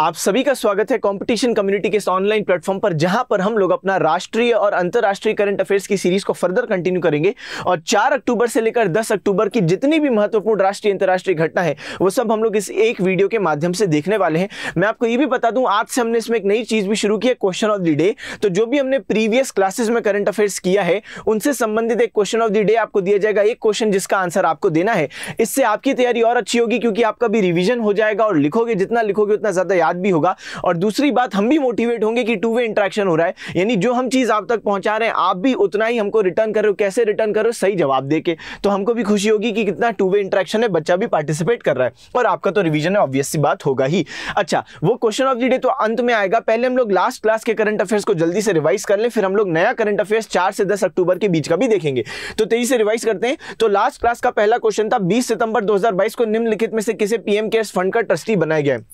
आप सभी का स्वागत है कंपटीशन कम्युनिटी के इस ऑनलाइन प्लेटफॉर्म पर जहां पर हम लोग अपना राष्ट्रीय और अंतर्राष्ट्रीय करंट अफेयर्स की सीरीज को फर्दर कंटिन्यू करेंगे और 4 अक्टूबर से लेकर 10 अक्टूबर की जितनी भी महत्वपूर्ण राष्ट्रीय अंतर्राष्ट्रीय घटना है वो सब हम लोग इस एक वीडियो के माध्यम से देखने वाले हैं मैं आपको ये भी बता दूं आज से हमने इसमें एक नई चीज भी शुरू की है क्वेश्चन ऑफ द डे तो जो भी हमने प्रीवियस क्लासेस में करंट अफेयर्स किया है उनसे संबंधित एक क्वेश्चन ऑफ द डे आपको दिया जाएगा एक क्वेश्चन जिसका आंसर आपको देना है इससे आपकी तैयारी और अच्छी होगी क्योंकि आपका भी रिविजन हो जाएगा और लिखोगे जितना लिखोगे उतना ज्यादा याद भी होगा और दूसरी बात हम भी मोटिवेट होंगे कि टू वे इंट्रैक्शन हो रहा है यानी जो हम चीज़ आप तक पहुंचा रहे हैं आप भी उतना ही हमको रिटर्न करो कैसे रिटर्न करो सही जवाब दे के तो हमको भी खुशी होगी कि कितना टू वे इंट्रैक्शन है बच्चा भी पार्टिसिपेट कर रहा है और आपका तो रिविजन है ऑब्वियसली बात होगा ही अच्छा वो क्वेश्चन ऑफ द डे तो अंत में आएगा पहले हम लोग लास्ट क्लास के करंट अफेयर्स को जल्दी से रिवाइज कर लें फिर हम लोग नया करंट अफेयर्स चार से दस अक्टूबर के बीच का भी देखेंगे तो तेजी से रिवाइज करते हैं तो लास्ट क्लास का पहला क्वेश्चन था बीस सितंबर दो को निम्नलिखित में से किसे पीएम केयर्स फंड का ट्रस्टी बनाया गया है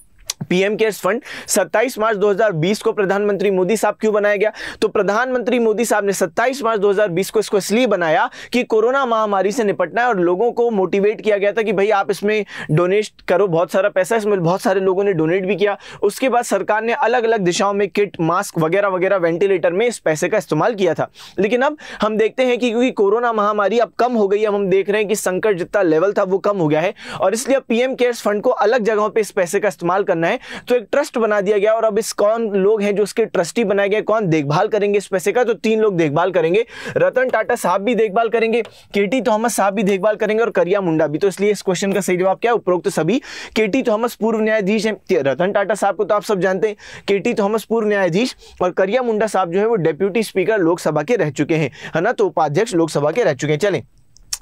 पीएम केयर्स फंड 27 मार्च 2020 को प्रधानमंत्री मोदी साहब क्यों बनाया गया तो प्रधानमंत्री मोदी साहब ने 27 मार्च 2020 को इसको इसलिए बनाया कि कोरोना महामारी से निपटना है और लोगों को मोटिवेट किया गया था कि भाई आप इसमें डोनेट करो बहुत सारा पैसा इसमें बहुत सारे लोगों ने डोनेट भी किया उसके बाद सरकार ने अलग अलग दिशाओं में किट मास्क वगैरह वगैरह वेंटिलेटर में इस पैसे का इस्तेमाल किया था लेकिन अब हम देखते हैं कि क्योंकि कोरोना महामारी अब कम हो गई अब हम देख रहे हैं कि संकट जितना लेवल था वो कम हो गया है और इसलिए पीएम केयर्स फंड को अलग जगहों पर इस पैसे का इस्तेमाल करना है है तो एक ट्रस्ट बना दिया गया और अब इस कौन लोग हैं जो उसके ट्रस्टी बनाए गए कौन देखभाल करेंगे इस पैसे का तो तीन लोग देखभाल करेंगे रतन टाटा साहब भी देखभाल करेंगे केटी थॉमस साहब भी देखभाल करेंगे और करिया मुंडा भी तो इसलिए इस क्वेश्चन का सही जवाब क्या उपरोक्त सभी केटी थॉमस पूर्व न्यायाधीश है रतन टाटा साहब को तो आप सब जानते हैं केटी थॉमस पूर्व न्यायाधीश और करिया मुंडा साहब जो है वो डेप्यूटी स्पीकर लोकसभा के रह चुके हैं है ना तो उपाध्यक्ष लोकसभा के रह चुके हैं चले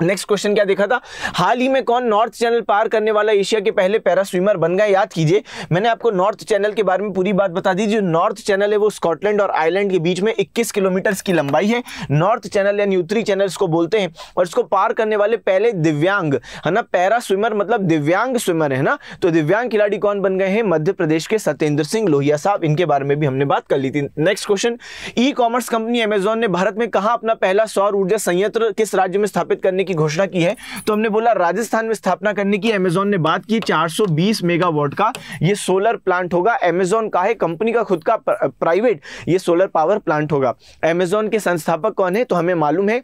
नेक्स्ट क्वेश्चन क्या देखा था हाल ही में कौन नॉर्थ चैनल पार करने वाला एशिया के पहले पैरा स्विमर बन गए याद कीजिए मैंने आपको नॉर्थ चैनल के बारे में पूरी बात बता दी जो नॉर्थ चैनल है वो स्कॉटलैंड और आयरलैंड के बीच में 21 किलोमीटर की लंबाई है नॉर्थ चैनल यानी उत्तरी चैनल को बोलते हैं और इसको पार करने वाले पहले दिव्यांग है ना पैरा स्विमर मतलब दिव्यांग स्विमर है ना तो दिव्यांग खिलाड़ी कौन बन गए हैं मध्य प्रदेश के सत्येंद्र सिंह लोहिया साहब इनके बारे में भी हमने बात कर ली थी next question e commerce company Amazon ने भारत में कहा अपना पहला सौर ऊर्जा संयंत्र किस राज्य में स्थापित करने की की घोषणा की है तो हमने बोला राजस्थान में स्थापना करने की अमेजोन ने बात की 420 मेगावाट का ये सोलर प्लांट होगा अमेजोन का है कंपनी का खुद का प्राइवेट ये सोलर पावर प्लांट होगा अमेजोन के संस्थापक कौन है तो हमें मालूम है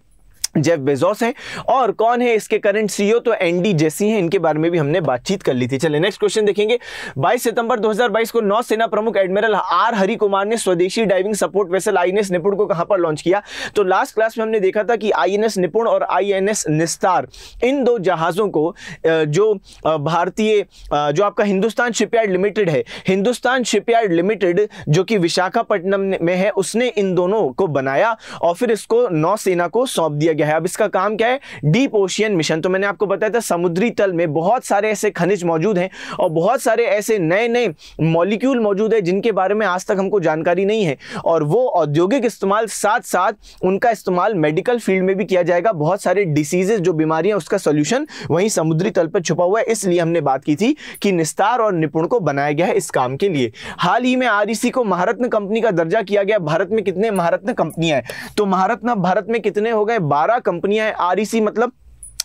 जेफ बेजोस है और कौन है इसके करंट सीईओ e तो एनडी जेसी हैं इनके बारे में भी हमने बातचीत कर ली थी चले नेक्स्ट क्वेश्चन देखेंगे 22 सितंबर 2022 को नौसेना प्रमुख एडमिरल आर हरि कुमार ने स्वदेशी डाइविंग सपोर्ट वेसल आईएनएस निपुण को कहां पर लॉन्च किया तो लास्ट क्लास में हमने देखा था कि आईएनएस निपुण और आईएनएस निस्तार इन दो जहाजों को जो भारतीय जो आपका हिंदुस्तान शिपयार्ड लिमिटेड है हिंदुस्तान शिपयार्ड लिमिटेड जो कि विशाखापट्टनम में है उसने इन दोनों को बनाया और फिर इसको नौसेना को सौंप दिया गया है अब इसका काम क्या है डीप ओशियन मिशन तो मैंने आपको बताया था समुद्री तल में बहुत सारे ऐसे खनिज मौजूद हैं और बहुत सारे ऐसे नए नए मॉलिक्यूल मौजूद है जिनके बारे में आज तक हमको जानकारी नहीं है और वो औद्योगिक इस्तेमाल साथ साथ उनका इस्तेमाल मेडिकल फील्ड में भी किया जाएगा बहुत सारे डिसीजेज जो बीमारियां उसका सोल्यूशन वहीं समुद्री तल पर छुपा हुआ है इसलिए हमने बात की थी कि निस्तार और निपुण को बनाया गया है इस काम के लिए हाल ही में आर e को महारत्न कंपनी का दर्जा किया गया भारत में कितने महारत्न कंपनियां हैं तो महारत्न भारत में कितने हो गए बारह बारह कंपनियां हैं आरईसी e मतलब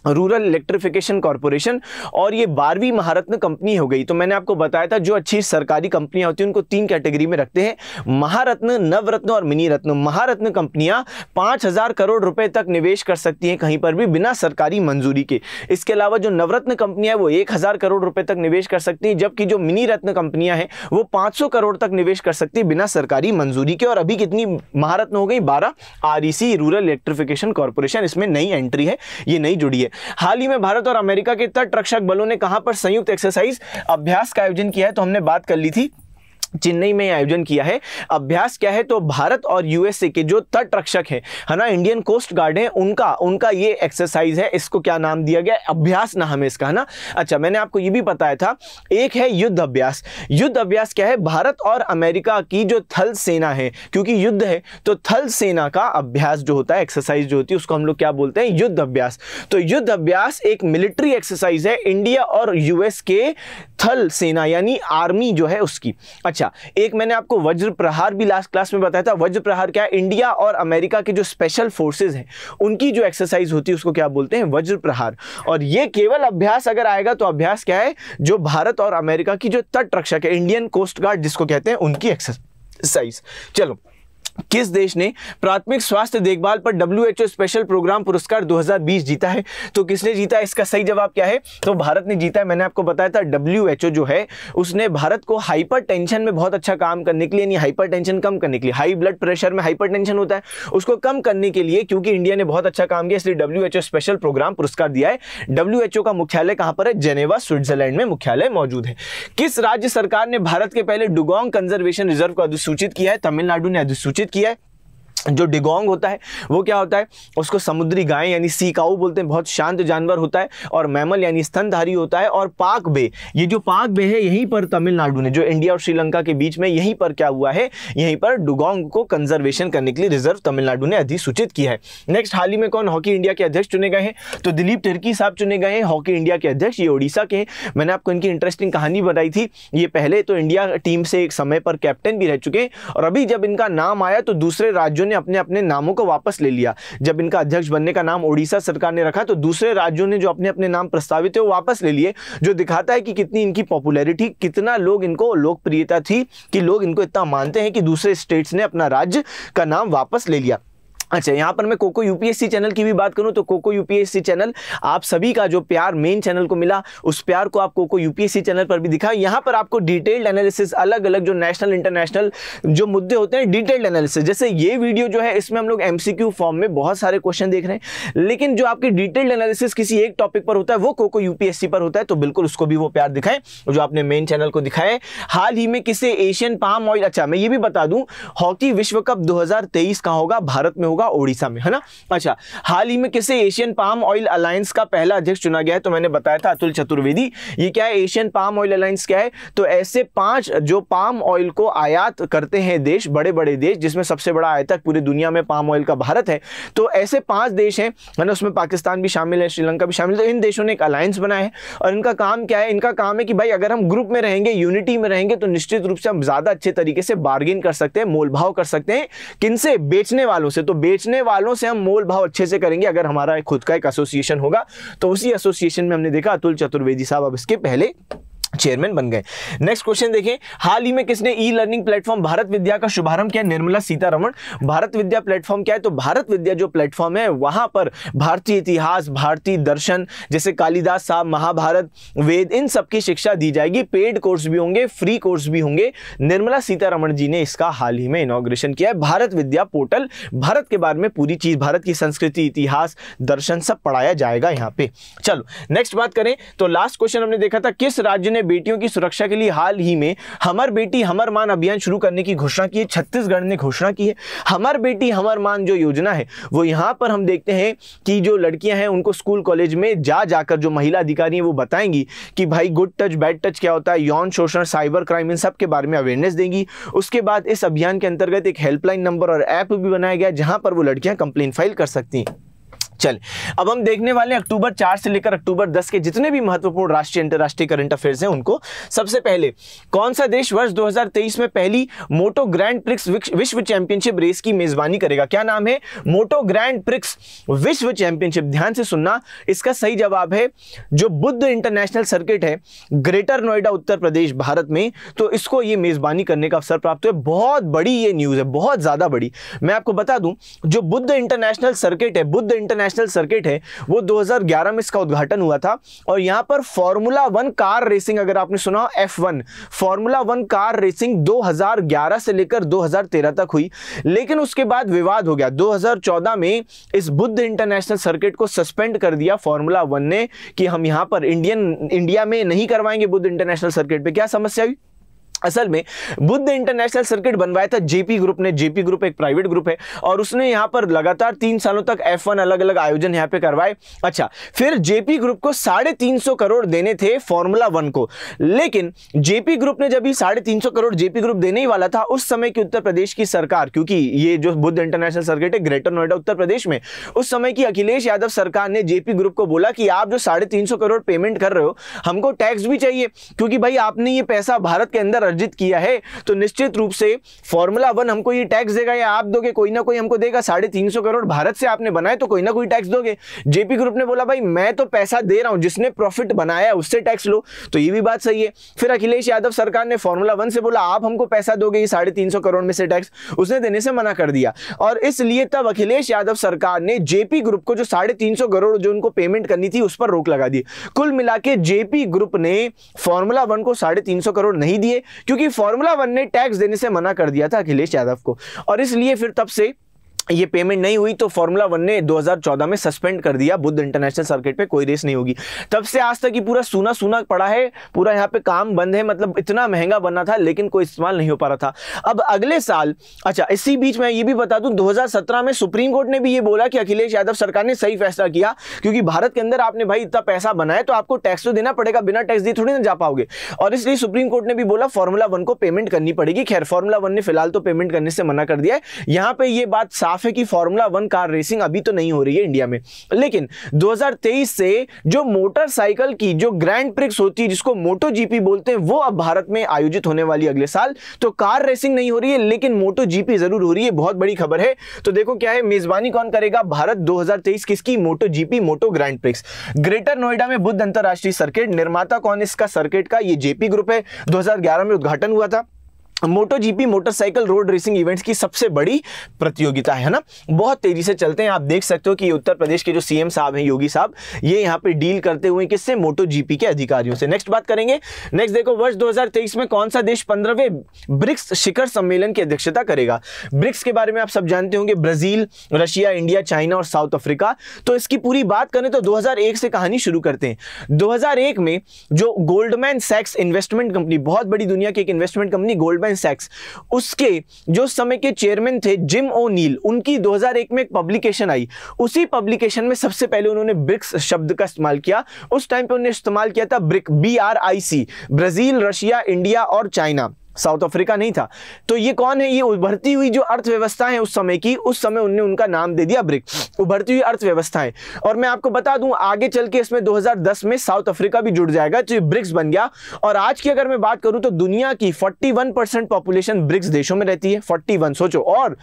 रूरल इलेक्ट्रिफिकेशन कॉरपोरेशन और ये बारहवीं महारत्न कंपनी हो गई तो मैंने आपको बताया था जो अच्छी सरकारी कंपनियां होती हैं उनको तीन कैटेगरी में रखते हैं महारत्न नवरत्न और मिनी रत्न महारत्न कंपनियां पाँच हज़ार करोड़ रुपए तक निवेश कर सकती हैं कहीं पर भी बिना सरकारी मंजूरी के इसके अलावा जो नवरत्न कंपनियां वो एक हज़ार करोड़ रुपए तक निवेश कर सकती हैं जबकि जो मिनी रत्न कंपनियां हैं वो पाँच सौ करोड़ तक निवेश कर सकती है बिना सरकारी मंजूरी के और अभी कितनी महारत्न हो गई बारह आर रूरल इलेक्ट्रिफिकेशन कॉरपोरेशन इसमें नई एंट्री है ये नहीं जुड़ी है हाल ही में भारत और अमेरिका के तट रक्षक बलों ने कहां पर संयुक्त एक्सरसाइज अभ्यास का आयोजन किया है तो हमने बात कर ली थी चेन्नई में आयोजन किया है अभ्यास क्या है तो भारत और यूएसए के जो तट रक्षक है है ना इंडियन कोस्ट गार्ड है उनका उनका ये एक्सरसाइज है इसको क्या नाम दिया गया अभ्यास ना हमें इसका है ना अच्छा मैंने आपको ये भी बताया था एक है युद्ध अभ्यास युद्ध अभ्यास क्या है भारत और अमेरिका की जो थल सेना है क्योंकि युद्ध है तो थल सेना का अभ्यास जो होता है एक्सरसाइज जो होती है उसको हम लोग क्या बोलते हैं युद्ध अभ्यास तो युद्ध अभ्यास एक मिलिट्री एक्सरसाइज है इंडिया और यूएस के थल सेना यानी आर्मी जो है उसकी अच्छा अच्छा एक मैंने आपको वज्र प्रहार भी लास्ट क्लास में बताया था वज्र प्रहार क्या है इंडिया और अमेरिका के जो स्पेशल फोर्सेज हैं उनकी जो एक्सरसाइज होती है उसको क्या बोलते हैं वज्र प्रहार और ये केवल अभ्यास अगर आएगा तो अभ्यास क्या है जो भारत और अमेरिका की जो तट रक्षक है इंडियन कोस्ट गार्ड जिसको कहते हैं उनकी एक्सरसाइज चलो किस देश ने प्राथमिक स्वास्थ्य देखभाल पर डब्ल्यू स्पेशल प्रोग्राम पुरस्कार 2020 जीता है तो किसने जीता है इसका सही जवाब क्या है तो भारत ने जीता है मैंने आपको बताया था डब्ल्यू जो है उसने भारत को हाइपर में बहुत अच्छा काम करने के लिए यानी हाइपर कम करने के लिए हाई ब्लड प्रेशर में हाइपर होता है उसको कम करने के लिए क्योंकि इंडिया ने बहुत अच्छा काम किया इसलिए डब्ल्यू स्पेशल प्रोग्राम पुरस्कार दिया है डब्ल्यू का मुख्यालय कहां पर है जेनेवा स्विट्जरलैंड में मुख्यालय मौजूद है किस राज्य सरकार ने भारत के पहले डुगोंग कंजर्वेशन रिजर्व को अधिसूचित किया है तमिलनाडु ने अधिसूचित किया है जो डिगोंग होता है वो क्या होता है उसको समुद्री गाय यानी सीकाऊ बोलते हैं बहुत शांत जानवर होता है और मैमल यानी स्तनधारी होता है और पाक बे ये जो पाक बे है यहीं पर तमिलनाडु ने जो इंडिया और श्रीलंका के बीच में यहीं पर क्या हुआ है यहीं पर डुगोंग को कंजर्वेशन करने के लिए रिजर्व तमिलनाडु ने अधिसूचित किया है नेक्स्ट हाल ही में कौन हॉकी इंडिया के अध्यक्ष चुने गए हैं तो दिलीप तिर्की साहब चुने गए हैं हॉकी इंडिया के अध्यक्ष ये उड़ीसा के हैं मैंने आपको इनकी इंटरेस्टिंग कहानी बताई थी ये पहले तो इंडिया टीम से एक समय पर कैप्टन भी रह चुके हैं और अभी जब इनका नाम आया तो दूसरे राज्यों ने ने अपने अपने नामों को वापस ले लिया जब इनका अध्यक्ष बनने का नाम ओडिशा सरकार ने रखा तो दूसरे राज्यों ने जो अपने अपने नाम प्रस्तावित थे वो वापस ले लिए जो दिखाता है कि कितनी इनकी पॉपुलैरिटी कितना लोग इनको लोकप्रियता थी कि लोग इनको इतना मानते हैं कि दूसरे स्टेट्स ने अपना राज्य का नाम वापस ले लिया अच्छा यहाँ पर मैं कोको यूपीएससी चैनल की भी बात करूँ तो कोको यूपीएससी चैनल आप सभी का जो प्यार मेन चैनल को मिला उस प्यार को आप कोको यूपीएससी चैनल पर भी दिखा यहाँ पर आपको डिटेल्ड एनालिसिस अलग अलग जो नेशनल इंटरनेशनल जो मुद्दे होते हैं डिटेल्ड एनालिसिस जैसे ये वीडियो जो है इसमें हम लोग एम फॉर्म में बहुत सारे क्वेश्चन देख रहे हैं लेकिन जो आपकी डिटेल्ड एनालिसिस किसी एक टॉपिक पर होता है वो कोको यूपीएससी पर होता है तो बिल्कुल उसको भी वो प्यार दिखाएं जो आपने मेन चैनल को दिखाए हाल ही में किसे एशियन पाम ऑयल अच्छा मैं ये भी बता दूं हॉकी विश्व कप दो का होगा भारत में होगा होगा ओडिशा में है ना अच्छा हाल ही में किसे एशियन पाम ऑयल अलायंस का पहला अध्यक्ष चुना गया है तो मैंने बताया था अतुल चतुर्वेदी ये क्या है एशियन पाम ऑयल अलायंस क्या है तो ऐसे पांच जो पाम ऑयल को आयात करते हैं देश बड़े बड़े देश जिसमें सबसे बड़ा आयातक पूरी दुनिया में पाम ऑयल का भारत है तो ऐसे पांच देश है ना उसमें पाकिस्तान भी शामिल है श्रीलंका भी शामिल है तो इन देशों ने एक अलायंस बनाया है और इनका काम क्या है इनका काम है कि भाई अगर हम ग्रुप में रहेंगे यूनिटी में रहेंगे तो निश्चित रूप से हम ज़्यादा अच्छे तरीके से बार्गेन कर सकते हैं मोलभाव कर सकते हैं किनसे बेचने वालों से तो बेचने वालों से हम मोल भाव अच्छे से करेंगे अगर हमारा खुद का एक एसोसिएशन होगा तो उसी एसोसिएशन में हमने देखा अतुल चतुर्वेदी साहब अब इसके पहले चेयरमैन बन गए नेक्स्ट क्वेश्चन देखें हाल ही में किसने e learning platform Bharat Vidya का शुभारंभ किया निर्मला सीतारमण भारत विद्या प्लेटफॉर्म क्या है तो भारत विद्या जो प्लेटफॉर्म है वहां पर भारतीय इतिहास भारतीय दर्शन जैसे कालिदास साहब महाभारत वेद इन सब की शिक्षा दी जाएगी पेड कोर्स भी होंगे फ्री कोर्स भी होंगे निर्मला सीतारमण जी ने इसका हाल ही में इनोग्रेशन किया है भारत विद्या पोर्टल भारत के बारे में पूरी चीज भारत की संस्कृति इतिहास दर्शन सब पढ़ाया जाएगा यहाँ पे चलो नेक्स्ट बात करें तो लास्ट क्वेश्चन हमने देखा था किस राज्य ने में बेटियों की सुरक्षा के लिए हाल ही में हमर बेटी हमर मान अभियान शुरू करने की घोषणा की है छत्तीसगढ़ ने घोषणा की है हमर बेटी हमर मान जो योजना है वो यहाँ पर हम देखते हैं कि जो लड़कियाँ हैं उनको स्कूल कॉलेज में जा जाकर जो महिला अधिकारी हैं वो बताएंगी कि भाई गुड टच बैड टच क्या होता है यौन शोषण साइबर क्राइम इन सब के बारे में अवेयरनेस देंगी उसके बाद इस अभियान के अंतर्गत एक हेल्पलाइन नंबर और ऐप भी बनाया गया जहाँ पर वो लड़कियाँ कंप्लेन फाइल कर सकती हैं चल अब हम देखने वाले अक्टूबर चार से लेकर अक्टूबर दस के जितने भी महत्वपूर्ण राष्ट्रीय अंतर्राष्ट्रीय करंट अफेयर्स हैं उनको सबसे पहले कौन सा देश वर्ष 2023 में पहली मोटो ग्रैंड प्रिक्स विश्व चैंपियनशिप रेस की मेजबानी करेगा क्या नाम है मोटो ग्रैंड प्रिक्स विश्व चैंपियनशिप ध्यान से सुनना इसका सही जवाब है जो बुद्ध इंटरनेशनल सर्किट है ग्रेटर नोएडा उत्तर प्रदेश भारत में तो इसको ये मेजबानी करने का अवसर प्राप्त है बहुत बड़ी ये न्यूज है बहुत ज्यादा बड़ी मैं आपको बता दूं जो बुद्ध इंटरनेशनल सर्किट है बुद्ध इंटरनेशनल इंटरनेशनल सर्किट है वो 2011 में इसका उद्घाटन हुआ था और यहाँ पर फॉर्मूला वन कार रेसिंग अगर आपने सुना F one formula one car racing 2011 से लेकर 2013 तक हुई लेकिन उसके बाद विवाद हो गया 2014 में इस बुद्ध इंटरनेशनल सर्किट को सस्पेंड कर दिया फॉर्मूला वन ने कि हम यहाँ पर इंडियन इंडिया में नहीं करवाएंगे बुद्ध इंटरनेशनल सर्किट पर क्या समस्या हुई असल में बुद्ध इंटरनेशनल सर्किट बनवाया था जेपी ग्रुप ने जेपी ग्रुप एक प्राइवेट ग्रुप है और उसने यहाँ पर लगातार तीन सालों तक एफ वन अलग अलग आयोजन यहाँ पे करवाए अच्छा फिर जेपी ग्रुप को साढ़े तीन सौ करोड़ देने थे फॉर्मूला वन को लेकिन जेपी ग्रुप ने जब साढ़े तीन सौ करोड़ जेपी ग्रुप देने ही वाला था उस समय की उत्तर प्रदेश की सरकार क्योंकि ये जो बुद्ध इंटरनेशनल सर्किट है ग्रेटर नोएडा उत्तर प्रदेश में उस समय की अखिलेश यादव सरकार ने जेपी ग्रुप को बोला कि आप जो साढ़े करोड़ पेमेंट कर रहे हो हमको टैक्स भी चाहिए क्योंकि भाई आपने ये पैसा भारत के अंदर अर्जित किया है तो निश्चित रूप से फॉर्मूला वन हमको ये टैक्स देगा या आप दोगे कोई ना कोई हमको देगा साढ़े तीन सौ करोड़ भारत से आपने बनाए तो कोई ना कोई टैक्स दोगे जेपी ग्रुप ने बोला भाई मैं तो पैसा दे रहा हूं जिसने प्रॉफिट बनाया उससे टैक्स लो तो ये भी बात सही है फिर अखिलेश यादव सरकार ने फॉर्मूला वन से बोला आप हमको पैसा दोगे ये साढ़े तीन सौ करोड़ में से टैक्स उसने देने से मना कर दिया और इसलिए तब अखिलेश यादव सरकार ने जेपी ग्रुप को जो साढ़े तीन सौ करोड़ जो उनको पेमेंट करनी थी उस पर रोक लगा दी कुल मिला जेपी ग्रुप ने फॉर्मूला वन को साढ़े तीन सौ करोड़ नहीं दिए क्योंकि फॉर्मूला वन ने टैक्स देने से मना कर दिया था अखिलेश यादव को और इसलिए फिर तब से ये पेमेंट नहीं हुई तो फॉर्मूला वन ने 2014 में सस्पेंड कर दिया बुद्ध इंटरनेशनल सर्किट पे कोई रेस नहीं होगी तब से आज तक ये पूरा सूना सूना पड़ा है पूरा यहाँ पे काम बंद है मतलब इतना महंगा बना था लेकिन कोई इस्तेमाल नहीं हो पा रहा था अब अगले साल अच्छा इसी बीच में ये भी बता दूँ दो में सुप्रीम कोर्ट ने भी ये बोला कि अखिलेश यादव सरकार ने सही फैसला किया क्योंकि भारत के अंदर आपने भाई इतना पैसा बनाया तो आपको टैक्स तो देना पड़ेगा बिना टैक्स दिए थोड़ी ना जा पाओगे और इसलिए सुप्रीम कोर्ट ने भी बोला फार्मूला वन को पेमेंट करनी पड़ेगी खैर फॉर्मूला वन ने फिलहाल तो पेमेंट करने से मना कर दिया है यहाँ पे ये बात साफ साफ है कि फॉर्मूला वन कार रेसिंग अभी तो नहीं हो रही है इंडिया में लेकिन 2023 से जो मोटरसाइकिल की जो ग्रैंड प्रिक्स होती है जिसको मोटो जीपी बोलते हैं वो अब भारत में आयोजित होने वाली अगले साल तो कार रेसिंग नहीं हो रही है लेकिन मोटो जीपी जरूर हो रही है बहुत बड़ी खबर है तो देखो क्या है मेजबानी कौन करेगा भारत 2023 किसकी moto GP moto grand prix greater Noida में बुद्ध अंतरराष्ट्रीय सर्किट निर्माता कौन इसका सर्किट का ये जेपी ग्रुप है दो में उद्घाटन हुआ था moto GP motorcycle road racing events की सबसे बड़ी प्रतियोगिता है ना बहुत तेजी से चलते हैं आप देख सकते हो कि उत्तर प्रदेश के जो सीएम साहब हैं योगी साहब ये यहाँ पे डील करते हुए किससे मोटो जीपी के अधिकारियों से नेक्स्ट बात करेंगे नेक्स्ट देखो वर्ष 2023 में कौन सा देश पंद्रहवें ब्रिक्स शिखर सम्मेलन की अध्यक्षता करेगा ब्रिक्स के बारे में आप सब जानते होंगे ब्राजील रशिया इंडिया चाइना और साउथ अफ्रीका तो इसकी पूरी बात करें तो दो से कहानी शुरू करते हैं दो में जो गोल्डमैन सेक्स इन्वेस्टमेंट कंपनी बहुत बड़ी दुनिया की एक इन्वेस्टमेंट कंपनी गोल्डमैन गोल्डमैन सैक्स उसके जो समय के चेयरमैन थे जिम ओ नील उनकी 2001 में एक पब्लिकेशन आई उसी पब्लिकेशन में सबसे पहले उन्होंने ब्रिक्स शब्द का इस्तेमाल किया उस टाइम पे उन्होंने इस्तेमाल किया था BRIC B R I C Brazil Russia India और चाइना साउथ अफ्रीका नहीं था तो ये कौन है ये उभरती हुई जो अर्थव्यवस्था है उस समय की उस समय उनने उनका नाम दे दिया ब्रिक्स उभरती हुई अर्थव्यवस्थाएं और मैं आपको बता दूं आगे चल के इसमें 2010 में साउथ अफ्रीका भी जुड़ जाएगा तो ब्रिक्स बन गया और आज की अगर मैं बात करूं तो दुनिया की फोर्टी पॉपुलेशन ब्रिक्स देशों में रहती है फोर्टी सोचो और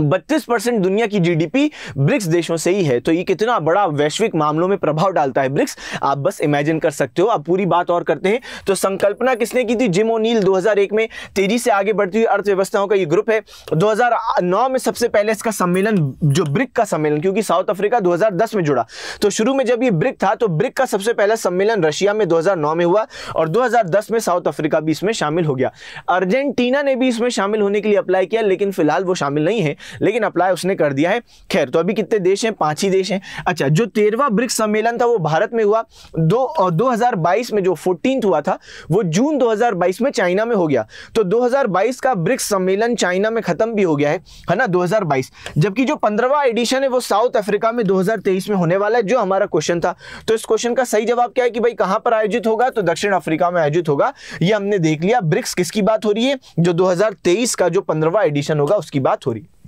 बत्तीस परसेंट दुनिया की जीडीपी ब्रिक्स देशों से ही है तो ये कितना बड़ा वैश्विक मामलों में प्रभाव डालता है ब्रिक्स आप बस इमेजिन कर सकते हो अब पूरी बात और करते हैं तो संकल्पना किसने की थी जिम ओनील 2001 में तेजी से आगे बढ़ती हुई अर्थव्यवस्थाओं का ये ग्रुप है 2009 में सबसे पहले इसका सम्मेलन जो ब्रिक का सम्मेलन क्योंकि साउथ अफ्रीका दस में जुड़ा तो शुरू में जब ये ब्रिक था तो ब्रिक का सबसे पहला सम्मेलन रशिया में नौ में हुआ और दस में साउथ अफ्रीका भी इसमें शामिल हो गया अर्जेंटीना ने भी इसमें शामिल होने के लिए अप्लाई किया लेकिन फिलहाल वो शामिल नहीं है लेकिन अप्लाई उसने कर दिया है खैर तो अभी कितने देश हैं पांच ही देश हैं अच्छा जो तेरहवा ब्रिक्स सम्मेलन था वो भारत में हुआ दो और 2022 में जो फोर्टीन हुआ था वो जून 2022 में चाइना में हो गया तो 2022 का ब्रिक्स सम्मेलन चाइना में खत्म भी हो गया है है ना 2022 जबकि जो पंद्रवा एडिशन है वो साउथ अफ्रीका में 2023 में होने वाला है जो हमारा क्वेश्चन था तो इस क्वेश्चन का सही जवाब क्या है कि भाई कहां पर आयोजित होगा तो दक्षिण अफ्रीका में आयोजित होगा ये हमने देख लिया ब्रिक्स किसकी बात हो रही है जो 2023 का जो पंद्रवा एडिशन होगा उसकी बात हो रही है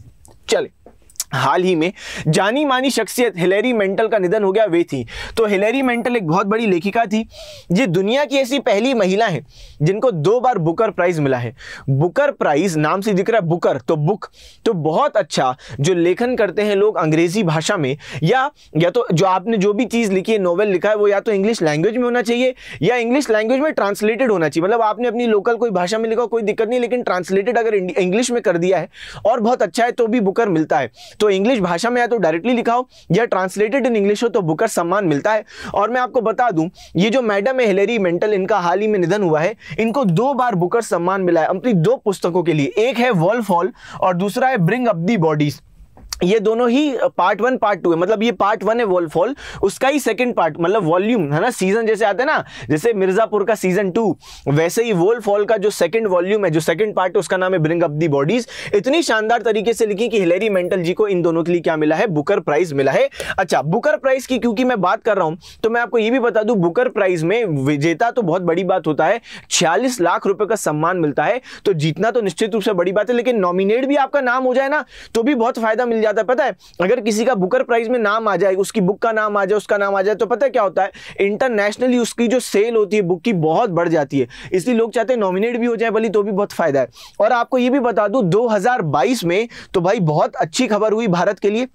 चलें हाल ही में जानी मानी शख्सियत हिलेरी मेंटल का निधन हो गया वे थी तो हिलेरी मेंटल एक बहुत बड़ी लेखिका थी ये दुनिया की ऐसी पहली महिला है जिनको दो बार बुकर प्राइज मिला है बुकर प्राइज नाम से दिख रहा है बुकर तो बुक तो बहुत अच्छा जो लेखन करते हैं लोग अंग्रेजी भाषा में या या तो जो आपने जो भी चीज़ लिखी है नॉवल लिखा है वो या तो इंग्लिश लैंग्वेज में होना चाहिए या इंग्लिश लैंग्वेज में ट्रांसलेटेड होना चाहिए मतलब आपने अपनी लोकल कोई भाषा में लिखा कोई दिक्कत नहीं लेकिन ट्रांसलेटेड अगर इंग्लिश में कर दिया है और बहुत अच्छा है तो भी बुकर मिलता है तो इंग्लिश भाषा में या तो डायरेक्टली लिखा हो या ट्रांसलेटेड इन इंग्लिश हो तो बुकर सम्मान मिलता है और मैं आपको बता दूं ये जो मैडम है हिलेरी मेंटल इनका हाल ही में निधन हुआ है इनको दो बार बुकर सम्मान मिला है अपनी दो पुस्तकों के लिए एक है वॉल फॉल और दूसरा है ब्रिंग अप दी बॉडीज़ ये दोनों ही पार्ट वन पार्ट टू है मतलब ये पार्ट वन है फॉल उसका ही सेकंड पार्ट मतलब वॉल्यूम है ना सीजन जैसे आते हैं ना जैसे मिर्जापुर का सीजन टू वैसे ही फॉल का जो सेकंड वॉल्यूम है जो सेकंड पार्ट है उसका नाम है ब्रिंग अप दी बॉडीज इतनी शानदार तरीके से लिखी कि हिलेरी मेंटल जी को इन दोनों के लिए क्या मिला है बुकर प्राइज मिला है अच्छा बुकर प्राइज की क्योंकि मैं बात कर रहा हूं तो मैं आपको ये भी बता दू बुकर प्राइज में विजेता तो बहुत बड़ी बात होता है छियालीस लाख रुपए का सम्मान मिलता है तो जीतना तो निश्चित रूप से बड़ी बात है लेकिन नॉमिनेट भी आपका नाम हो जाए ना तो भी बहुत फायदा मिल जाता है पता है अगर किसी का बुकर प्राइज में नाम आ जाए उसकी बुक का नाम आ जाए उसका नाम आ जाए तो पता है क्या होता है इंटरनेशनली उसकी जो सेल होती है बुक की बहुत बढ़ जाती है इसलिए लोग चाहते हैं नॉमिनेट भी हो जाए भली तो भी बहुत फायदा है और आपको ये भी बता दूँ दो में तो भाई बहुत अच्छी खबर हुई भारत के लिए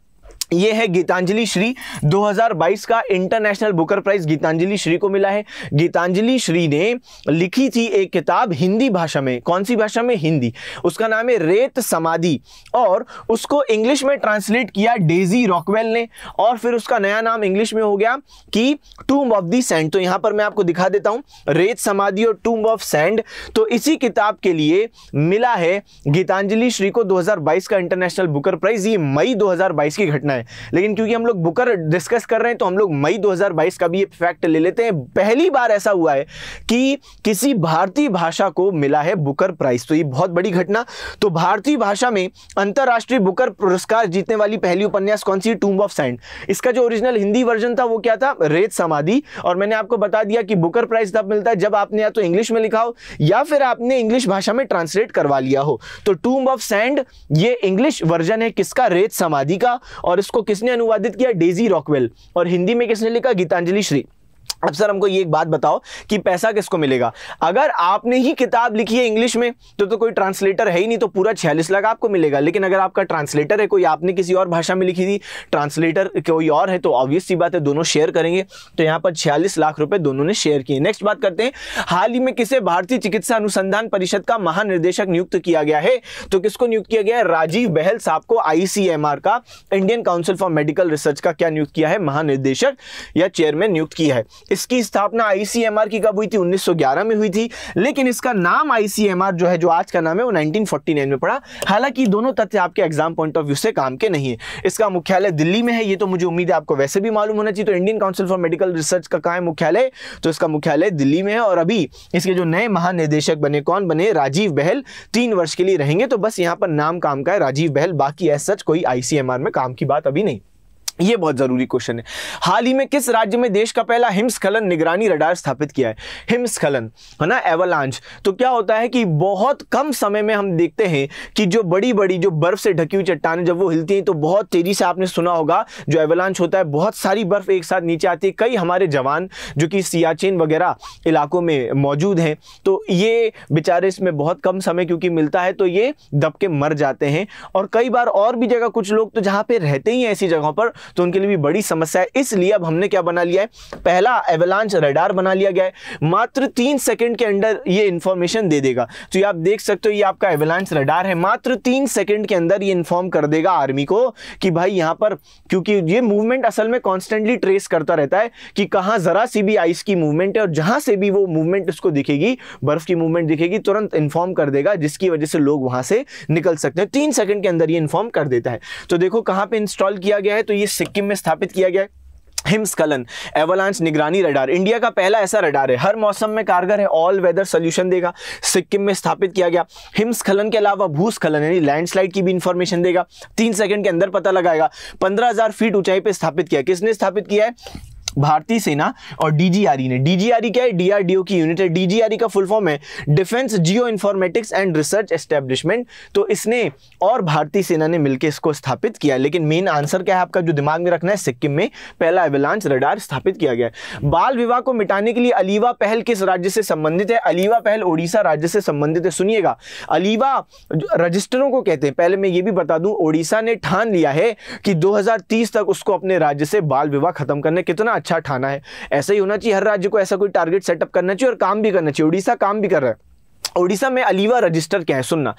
ये है गीतांजलि श्री 2022 का international Booker prize Geetanjali Shree को मिला है गीतांजलि श्री ने लिखी थी एक किताब हिंदी भाषा में कौन सी भाषा में हिंदी उसका नाम है रेत समाधि और उसको इंग्लिश में ट्रांसलेट किया डेजी रॉकवेल ने और फिर उसका नया नाम इंग्लिश में हो गया कि टूम ऑफ दी सेंड तो यहाँ पर मैं आपको दिखा देता हूँ रेत समाधि और टूम ऑफ सेंड तो इसी किताब के लिए मिला है गीतांजलि श्री को दो का इंटरनेशनल बुकर प्राइज ये मई दो की घटना है है लेकिन क्योंकि हम लोग बुकर डिस्कस कर रहे हैं तो हम लोग मई 2022 का भी ये फैक्ट ले लेते हैं पहली बार ऐसा हुआ है कि किसी भारतीय भाषा को मिला है बुकर प्राइज तो ये बहुत बड़ी घटना तो भारतीय भाषा में अंतर्राष्ट्रीय बुकर पुरस्कार जीतने वाली पहली उपन्यास कौन सी टूम ऑफ सैंड इसका जो ओरिजिनल हिंदी वर्जन था वो क्या था रेत समाधि और मैंने आपको बता दिया कि बुकर प्राइज तब मिलता है जब आपने या तो इंग्लिश में लिखा हो या फिर आपने इंग्लिश भाषा में ट्रांसलेट करवा लिया हो तो टूम ऑफ सैंड ये इंग्लिश वर्जन है किसका रेत समाधि का और इस उसको किसने अनुवादित किया डेजी रॉकवेल और हिंदी में किसने लिखा गीतांजलि श्री अब सर हमको ये एक बात बताओ कि पैसा किसको मिलेगा अगर आपने ही किताब लिखी है इंग्लिश में तो तो कोई ट्रांसलेटर है ही नहीं तो पूरा छियालीस लाख आपको मिलेगा लेकिन अगर आपका ट्रांसलेटर है कोई आपने किसी और भाषा में लिखी थी ट्रांसलेटर कोई और है तो ऑब्वियस सी बात है दोनों शेयर करेंगे तो यहाँ पर छियालीस लाख रुपए दोनों ने शेयर किए नेक्स्ट बात करते हैं हाल ही में किसे भारतीय चिकित्सा अनुसंधान परिषद का महानिर्देशक नियुक्त किया गया है तो किसको नियुक्त किया गया है राजीव बहल साहब को आई का Indian council for medical research का क्या नियुक्त किया है महानिर्देशक या चेयरमैन नियुक्त किया है इसकी स्थापना आईसीएमआर की कब हुई थी 1911 में हुई थी लेकिन इसका नाम आईसीएमआर जो है जो आज का नाम है वो 1949 में पड़ा हालांकि दोनों तथ्य आपके एग्जाम पॉइंट ऑफ व्यू से काम के नहीं है इसका मुख्यालय दिल्ली में है ये तो मुझे उम्मीद है आपको वैसे भी मालूम होना चाहिए तो Indian council for medical research का कहा है मुख्यालय तो इसका मुख्यालय दिल्ली में है और अभी इसके जो नए महानिदेशक बने कौन बने राजीव बहल तीन वर्ष के लिए रहेंगे तो बस यहाँ पर नाम काम का है राजीव बहल बाकी एज सच कोई आईसीएमआर में काम की बात अभी नहीं ये बहुत ज़रूरी क्वेश्चन है हाल ही में किस राज्य में देश का पहला हिमस्खलन निगरानी रडार स्थापित किया है हिमस्खलन है ना एवलांच तो क्या होता है कि बहुत कम समय में हम देखते हैं कि जो बड़ी बड़ी जो बर्फ से ढकी हुई चट्टान जब वो हिलती हैं तो बहुत तेज़ी से आपने सुना होगा जो एवलांच होता है बहुत सारी बर्फ एक साथ नीचे आती है कई हमारे जवान जो कि सियाचिन वगैरह इलाकों में मौजूद हैं तो ये बेचारे इसमें बहुत कम समय क्योंकि मिलता है तो ये दबके मर जाते हैं और कई बार और भी जगह कुछ लोग तो जहाँ पे रहते ही हैं ऐसी जगहों पर तो उनके लिए भी बड़ी समस्या है इसलिए अब हमने क्या बना लिया है पहला एवलांच रडार बना लिया गया है मात्र तीन सेकंड के अंदर ये इंफॉर्मेशन दे देगा तो ये आप देख सकते हो ये आपका एवलांच रडार है मात्र तीन सेकंड के अंदर ये इन्फॉर्म कर देगा आर्मी को कि भाई यहाँ पर क्योंकि ये मूवमेंट असल में कॉन्स्टेंटली ट्रेस करता रहता है कि कहाँ ज़रा सी भी आइस की मूवमेंट है और जहाँ से भी वो मूवमेंट उसको दिखेगी बर्फ़ की मूवमेंट दिखेगी तुरंत इन्फॉर्म कर देगा जिसकी वजह से लोग वहाँ से निकल सकते हैं तीन सेकंड के अंदर ये इन्फॉर्म कर देता है तो देखो कहाँ पे इंस्टॉल किया गया है तो ये सिक्किम में स्थापित किया गया हिमस्खलन एवलांस निगरानी रडार इंडिया का पहला ऐसा रडार है हर मौसम में कारगर है ऑल वेदर सोल्यूशन देगा सिक्किम में स्थापित किया गया हिमस्खलन के अलावा भूस्खलन यानी लैंडस्लाइड की भी इंफॉर्मेशन देगा तीन सेकंड के अंदर पता लगाएगा पंद्रह हजार फीट ऊंचाई पर स्थापित किया किसने स्थापित किया है भारतीय सेना और डीजीआरई e ने डीजीआरई e क्या है डीआरडीओ की यूनिट है डीजीआरई e का फुल फॉर्म है defence geo informatics and research establishment तो इसने और भारतीय सेना ने मिलकर इसको स्थापित किया लेकिन मेन आंसर क्या है आपका जो दिमाग में रखना है सिक्किम में पहला एवलांस रडार स्थापित किया गया बाल विवाह को मिटाने के लिए अलीवा पहल किस राज्य से संबंधित है अलीवा पहल ओडिशा राज्य से संबंधित है सुनिएगा अलीवा रजिस्टरों को कहते हैं पहले मैं ये भी बता दूं ओडिशा ने ठान लिया है कि दो तक उसको अपने राज्य से बाल विवाह खत्म करने कितना अच्छा अच्छा ठाना है ऐसा ही होना चाहिए हर राज्य को ऐसा कोई टारगेट सेटअप करना चाहिए और काम भी करना चाहिए उड़ीसा काम भी कर रहा है ओडिशा में अलीवा रजिस्टर क्या है सुनना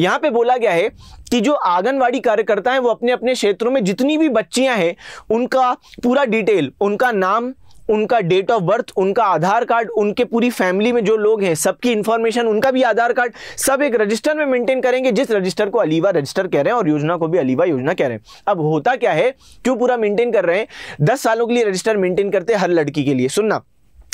यहां पे बोला गया है कि जो आंगनवाड़ी कार्यकर्ता है वो अपने अपने क्षेत्रों में जितनी भी बच्चियां हैं उनका पूरा डिटेल उनका नाम उनका डेट ऑफ बर्थ उनका आधार कार्ड उनके पूरी फैमिली में जो लोग हैं सबकी इंफॉर्मेशन उनका भी आधार कार्ड सब एक रजिस्टर में मेंटेन करेंगे जिस रजिस्टर को अलीवा रजिस्टर कह रहे हैं और योजना को भी अलीवा योजना कह रहे हैं अब होता क्या है क्यों पूरा मेंटेन कर रहे हैं दस सालों के लिए रजिस्टर मेंटेन करते हैं हर लड़की के लिए सुनना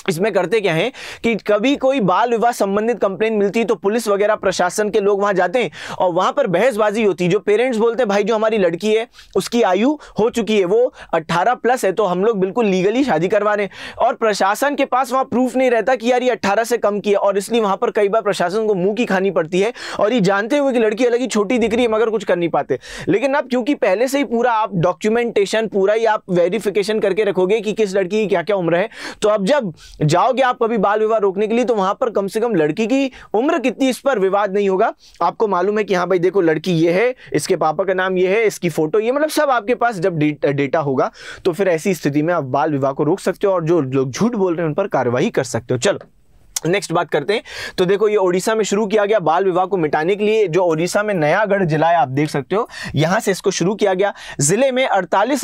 इसमें करते क्या है कि कभी कोई बाल विवाह संबंधित कंप्लेन मिलती है तो पुलिस वगैरह प्रशासन के लोग वहां जाते हैं और वहां पर बहसबाजी होती है जो पेरेंट्स बोलते हैं भाई जो हमारी लड़की है उसकी आयु हो चुकी है वो 18 प्लस है तो हम लोग बिल्कुल लीगली शादी करवा रहे हैं और प्रशासन के पास वहां प्रूफ नहीं रहता कि यार ये अट्ठारह से कम की है और इसलिए वहां पर कई बार प्रशासन को मुंह की खानी पड़ती है और ये जानते हुए कि लड़की अलग ही छोटी दिख रही है मगर कुछ कर नहीं पाते लेकिन अब क्योंकि पहले से ही पूरा आप डॉक्यूमेंटेशन पूरा ही आप वेरिफिकेशन करके रखोगे कि किस लड़की की क्या क्या उम्र है तो अब जब जाओगे आप कभी बाल विवाह रोकने के लिए तो वहां पर कम से कम लड़की की उम्र कितनी इस पर विवाद नहीं होगा आपको मालूम है कि हाँ भाई देखो लड़की ये है इसके पापा का नाम ये है इसकी फोटो ये मतलब सब आपके पास जब डेटा होगा तो फिर ऐसी स्थिति में आप बाल विवाह को रोक सकते हो और जो लोग झूठ बोल रहे हैं उन पर कार्यवाही कर सकते हो चलो नेक्स्ट बात करते हैं तो देखो ये ओडिशा में शुरू किया गया बाल विवाह को मिटाने के लिए जो ओडिशा में नयागढ़ जिला है आप देख सकते हो यहां से इसको शुरू किया गया जिले में अड़तालीस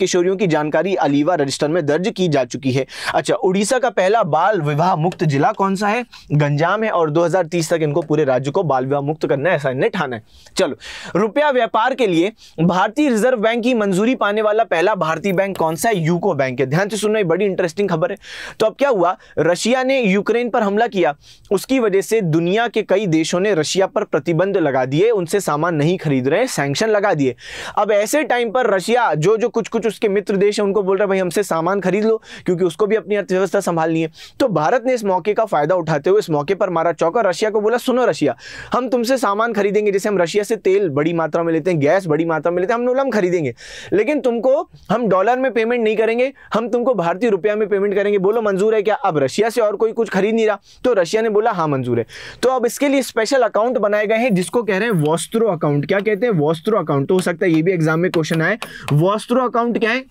किशोरियों की जानकारी अलीवा रजिस्टर में दर्ज की जा चुकी है अच्छा उड़ीसा का पहला बाल विवाह मुक्त जिला कौन सा है गंजाम है और 2030 तक इनको पूरे राज्य को बाल विवाह मुक्त करना है ऐसा इन्हें ठाना है चलो रुपया व्यापार के लिए भारतीय रिजर्व बैंक की मंजूरी पाने वाला पहला भारतीय बैंक कौन सा है यूको बैंक है ध्यान से सुनना बड़ी इंटरेस्टिंग खबर है तो अब क्या हुआ रशिया ने यू यूक्रेन पर हमला किया उसकी वजह से दुनिया के कई देशों ने रशिया पर प्रतिबंध लगा दिए उनसे सामान नहीं खरीद रहे सैंक्शन लगा दिए अब ऐसे टाइम पर रशिया जो जो कुछ कुछ उसके मित्र देश हैं उनको बोल रहे भाई हमसे सामान खरीद लो क्योंकि उसको भी अपनी अर्थव्यवस्था संभालनी है तो भारत ने इस मौके का फायदा उठाते हुए इस मौके पर मारा चौका रशिया को बोला सुनो रशिया हम तुमसे सामान खरीदेंगे जैसे हम रशिया से तेल बड़ी मात्रा में लेते हैं गैस बड़ी मात्रा में लेते हैं हम नोलम खरीदेंगे लेकिन तुमको हम डॉलर में पेमेंट नहीं करेंगे हम तुमको भारतीय रुपया में पेमेंट करेंगे बोलो मंजूर है क्या अब रशिया से और कोई कुछ कुछ खरीद नहीं रहा तो रशिया ने बोला हाँ मंजूर है तो अब इसके लिए स्पेशल अकाउंट बनाए गए हैं जिसको कह रहे हैं वॉस्त्रो अकाउंट क्या कहते हैं वॉस्त्रो अकाउंट तो हो सकता है ये भी एग्जाम में क्वेश्चन आए वॉस्त्रो अकाउंट क्या है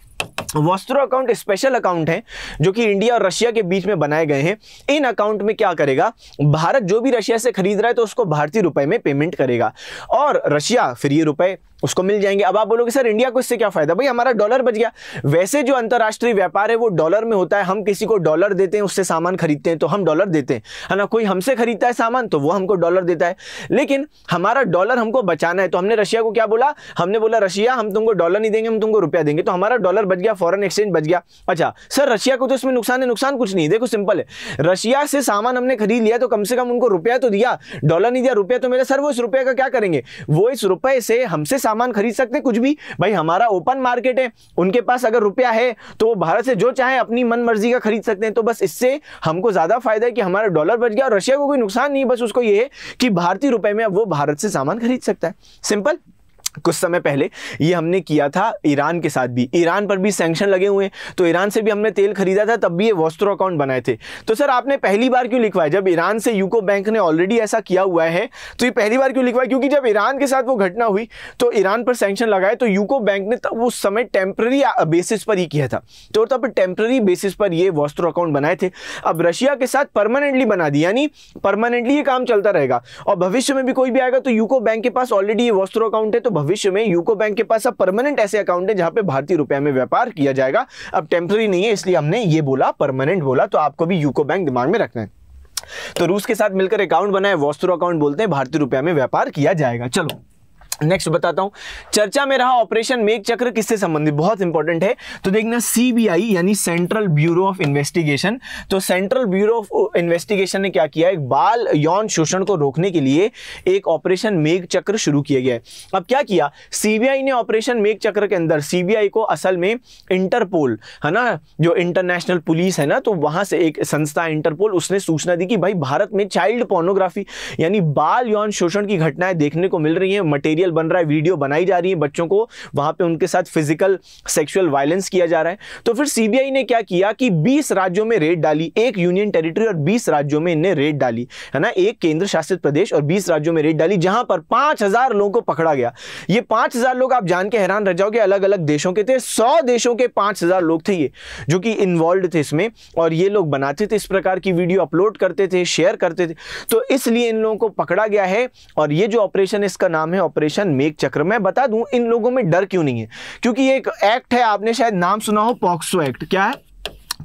वस्त्रो अकाउंट स्पेशल अकाउंट है जो कि इंडिया और रशिया के बीच में बनाए गए हैं इन अकाउंट में क्या करेगा भारत जो भी रशिया से खरीद रहा है तो उसको भारतीय रुपए में पेमेंट करेगा और रशिया फिर ये रुपए उसको मिल जाएंगे अब आप बोलोगे सर इंडिया को इससे क्या फायदा भाई हमारा डॉलर बच गया वैसे जो अंतर्राष्ट्रीय व्यापार है वो डॉलर में होता है हम किसी को डॉलर देते हैं उससे सामान खरीदते हैं तो हम डॉलर देते हैं है ना कोई हमसे खरीदता है सामान तो वो हमको डॉलर देता है लेकिन हमारा डॉलर हमको बचाना है तो हमने रशिया को क्या बोला हमने बोला रशिया हम तुमको डॉलर नहीं देंगे हम तुमको रुपया देंगे तो हमारा डॉलर बच गया फॉरन एक्सचेंज बच गया अच्छा सर रशिया को तो इसमें नुकसान है नुकसान कुछ नहीं देखो सिंपल है रशिया से सामान हमने खरीद लिया तो कम से कम उनको रुपया तो दिया डॉलर नहीं दिया रुपया तो मेरे सर वो इस रुपये का क्या करेंगे वो इस रुपये से हमसे सामान खरीद सकते कुछ भी भाई हमारा ओपन मार्केट है उनके पास अगर रुपया है तो वो भारत से जो चाहे अपनी मन मर्जी का खरीद सकते हैं तो बस इससे हमको ज़्यादा फायदा है कि हमारा डॉलर बच गया और रशिया को कोई नुकसान नहीं बस उसको ये है कि भारतीय रुपये में अब वो भारत से सामान खरीद सकता है सिंपल कुछ समय पहले ये हमने किया था ईरान के साथ भी ईरान पर भी सैंक्शन लगे हुए हैं तो ईरान से भी हमने तेल खरीदा था तब भी ये वॉस्ट्रो अकाउंट बनाए थे तो सर आपने पहली बार क्यों लिखवाया जब ईरान से यूको बैंक ने ऑलरेडी ऐसा किया हुआ है तो ये पहली बार क्यों लिखवाया क्योंकि जब ईरान के साथ वो घटना हुई तो ईरान पर सैंक्शन लगाए तो यूको बैंक ने तब उस समय टेम्प्ररी बेसिस पर ही किया था तो तब टेम्प्ररी बेसिस पर ये वॉस्ट्रो अकाउंट बनाए थे अब रशिया के साथ परमानेंटली बना दी यानी परमानेंटली ये काम चलता रहेगा और भविष्य में भी कोई भी आएगा तो यूको बैंक के पास ऑलरेडी ये वॉस्ट्रो अकाउंट है तो भविष्य में यूको बैंक के पास अब परमानेंट ऐसे अकाउंट है जहां पे भारतीय रुपया में व्यापार किया जाएगा अब टेम्पररी नहीं है इसलिए हमने ये बोला परमानेंट बोला तो आपको भी यूको बैंक दिमाग में रखना है तो रूस के साथ मिलकर अकाउंट बनाए वॉस्त्रो अकाउंट बोलते हैं भारतीय रुपया में व्यापार किया जाएगा चलो नेक्स्ट बताता हूं चर्चा में रहा ऑपरेशन मेघ चक्र किससे संबंधित बहुत इंपॉर्टेंट है तो देखना सीबीआई यानी सेंट्रल ब्यूरो ऑफ इन्वेस्टिगेशन तो सेंट्रल ब्यूरो ऑफ इन्वेस्टिगेशन ने क्या किया एक बाल यौन शोषण को रोकने के लिए एक ऑपरेशन मेघ चक्र शुरू किया गया है अब क्या किया सीबीआई ने ऑपरेशन मेघ चक्र के अंदर सीबीआई को असल में इंटरपोल है ना जो इंटरनेशनल पुलिस है ना तो वहां से एक संस्था इंटरपोल उसने सूचना दी कि भाई भारत में चाइल्ड पोर्नोग्राफी यानी बाल यौन शोषण की घटनाएं देखने को मिल रही है मटेरियल मटेरियल बन रहा है वीडियो बनाई जा रही है बच्चों को वहां पे उनके साथ फिजिकल सेक्सुअल वायलेंस किया जा रहा है तो फिर सीबीआई ने क्या किया कि 20 राज्यों में रेड डाली एक यूनियन टेरिटरी और 20 राज्यों में इनने रेड डाली है ना एक केंद्र शासित प्रदेश और 20 राज्यों में रेड डाली जहां पर 5000 लोगों को पकड़ा गया ये 5000 लोग आप जान के हैरान रह जाओगे अलग अलग देशों के थे सौ देशों के 5000 लोग थे ये जो कि इन्वॉल्व थे इसमें और ये लोग बनाते थे इस प्रकार की वीडियो अपलोड करते थे शेयर करते थे तो इसलिए इन लोगों को पकड़ा गया है और ये जो ऑपरेशन इसका नाम है ऑपरेशन ऑपरेशन मेघ चक्र मैं बता दूं इन लोगों में डर क्यों नहीं है क्योंकि ये एक एक्ट है आपने शायद नाम सुना हो पॉक्सो एक्ट क्या है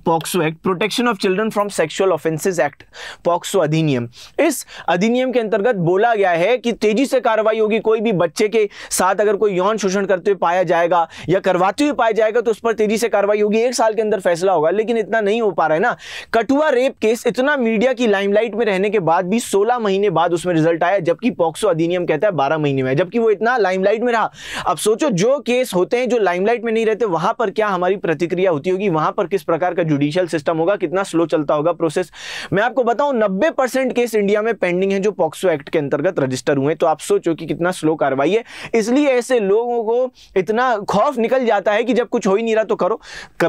POCSO act protection of children from sexual offences act POCSO अधिनियम इस अधिनियम के अंतर्गत बोला गया है कि तेजी से कार्रवाई होगी कोई भी बच्चे के साथ अगर कोई यौन शोषण करते हुए पाया जाएगा या करवाते हुए पाया जाएगा तो उस पर तेजी से कार्रवाई होगी एक साल के अंदर फैसला होगा लेकिन इतना नहीं हो पा रहा है ना कठुआ रेप केस इतना मीडिया की लाइमलाइट में रहने के बाद भी सोलह महीने बाद उसमें रिजल्ट आया जबकि पॉक्सो अधिनियम कहता है बारह महीने में जबकि वो इतना लाइमलाइट में रहा अब सोचो जो केस होते हैं जो लाइमलाइट में नहीं रहते वहां पर क्या हमारी प्रतिक्रिया होती होगी वहां पर किस प्रकार का का जुडिशियल सिस्टम होगा कितना स्लो चलता होगा प्रोसेस मैं आपको बताऊं नब्बे परसेंट केस इंडिया में पेंडिंग है जो पॉक्सो एक्ट के अंतर्गत रजिस्टर हुए तो आप सोचो कि कितना स्लो कार्रवाई है इसलिए ऐसे लोगों को इतना खौफ निकल जाता है कि जब कुछ हो ही नहीं रहा तो करो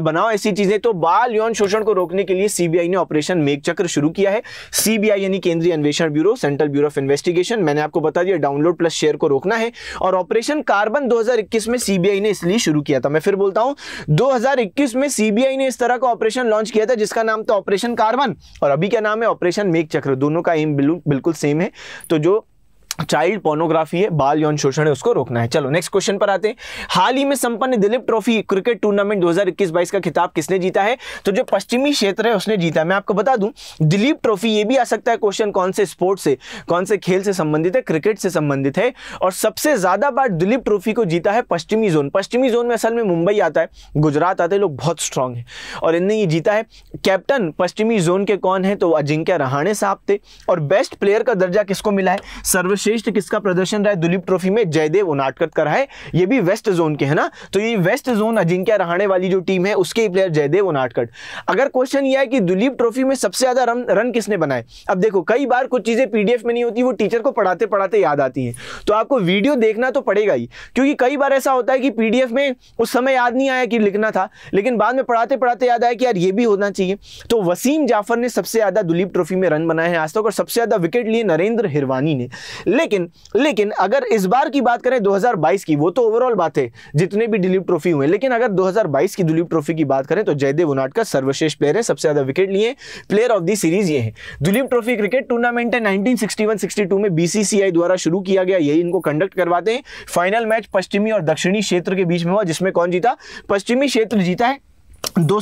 बनाओ ऐसी चीजें तो बाल यौन शोषण को रोकने के लिए सीबीआई ने ऑपरेशन मेघ चक्र शुरू किया है सीबीआई यानी केंद्रीय अन्वेषण bureau central bureau of investigation मैंने आपको बता दिया डाउनलोड प्लस शेयर को रोकना है और ऑपरेशन कार्बन 2021 में सीबीआई ने इसलिए शुरू किया था मैं फिर बोलता हूं 2021 में सीबीआई ने इस तरह का ऑपरेशन लॉन्च किया था जिसका नाम था ऑपरेशन कार्बन और अभी क्या नाम है ऑपरेशन मेघ चक्र दोनों का एम बिल्कुल सेम है तो जो चाइल्ड पोर्नोग्राफी है बाल यौन शोषण है उसको रोकना है चलो नेक्स्ट क्वेश्चन पर आते हैं हाल ही में संपन्न दिलीप ट्रॉफी क्रिकेट टूर्नामेंट 2021-22 का खिताब किसने जीता है तो जो पश्चिमी क्षेत्र है उसने जीता है मैं आपको बता दूं दिलीप ट्रॉफी ये भी आ सकता है क्वेश्चन कौन से स्पोर्ट से कौन से खेल से संबंधित है क्रिकेट से संबंधित है और सबसे ज्यादा बार दिलीप ट्रॉफी को जीता है पश्चिमी जोन पश्चिमी जोन में असल में मुंबई आता है गुजरात आते हैं लोग बहुत स्ट्रांग है और इनने ये जीता है कैप्टन पश्चिमी जोन के कौन है तो अजिंक्य रहाणे साहब थे और बेस्ट प्लेयर का दर्जा किसको मिला है सर्वश सर्वश्रेष्ठ किसका प्रदर्शन रहा है दुलीप ट्रॉफी में जयदेव उनाटकट का रहा है ये भी वेस्ट जोन के है ना तो ये वेस्ट जोन अजिंक्य रहाणे वाली जो टीम है उसके प्लेयर जयदेव उनाटकट अगर क्वेश्चन यह है कि दुलीप ट्रॉफी में सबसे ज्यादा रन रन किसने बनाए अब देखो कई बार कुछ चीजें पीडीएफ में नहीं होती वो टीचर को पढ़ाते पढ़ाते याद आती है तो आपको वीडियो देखना तो पड़ेगा ही क्योंकि कई बार ऐसा होता है कि पीडीएफ में उस समय याद नहीं आया कि लिखना था लेकिन बाद में पढ़ाते पढ़ाते याद आया कि यार ये भी होना चाहिए तो वसीम जाफर ने सबसे ज्यादा दुलीप ट्रॉफी में रन बनाए हैं आज तक और सबसे ज्यादा विकेट लिए नरेंद्र हिरवानी ने लेकिन लेकिन अगर इस बार की बात करें 2022 की वो तो ओवरऑल बात है जितने भी दिलीप ट्रॉफी हुए लेकिन अगर 2022 की दिलीप ट्रॉफी की बात करें तो जयदेव उनाट का सर्वश्रेष्ठ प्लेयर है सबसे ज़्यादा विकेट लिए प्लेयर ऑफ दी सीरीज ये है दिलीप ट्रॉफी क्रिकेट टूर्नामेंट है नाइनटीन सिक्सटी में बीसीसीआई द्वारा शुरू किया गया यही इनको कंडक्ट करवाते हैं फाइनल मैच पश्चिमी और दक्षिणी क्षेत्र के बीच में हुआ जिसमें कौन जीता पश्चिमी क्षेत्र जीता है दो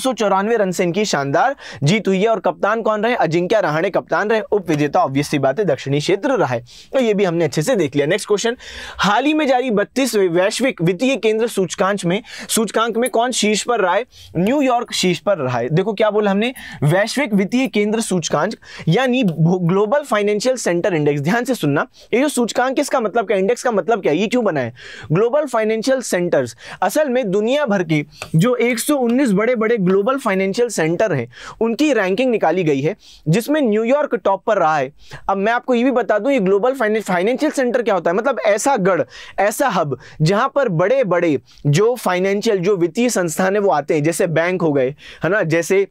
रन से इनकी शानदार जीत हुई है और कप्तान कौन रहे अजिंक्य रहाणे कप्तान रहे उप विजेता ऑब्वियस सी बात है दक्षिणी क्षेत्र रहा है तो ये भी हमने अच्छे से देख लिया नेक्स्ट क्वेश्चन हाल ही में जारी बत्तीसवें वैश्विक वित्तीय केंद्र सूचकांक में सूचकांक में कौन शीर्ष पर रहा है न्यूयॉर्क शीर्ष पर रहा है देखो क्या बोला हमने वैश्विक वित्तीय केंद्र सूचकांक यानी ग्लोबल फाइनेंशियल सेंटर इंडेक्स ध्यान से सुनना ये जो सूचकांक इसका मतलब क्या इंडेक्स का मतलब क्या ये क्यों बनाए ग्लोबल फाइनेंशियल सेंटर्स असल में दुनिया भर के जो 119 बड़े बड़े बड़े ग्लोबल फाइनेंशियल सेंटर हैं उनकी रैंकिंग निकाली गई है जिसमें न्यूयॉर्क टॉप पर रहा है अब मैं आपको ये भी बता दूं ये ग्लोबल फाइनेंशियल सेंटर क्या होता है मतलब ऐसा गढ़ ऐसा हब जहां पर बड़े बड़े जो फाइनेंशियल जो वित्तीय संस्थान है वो आते हैं जैसे बैंक हो गए है ना जैसे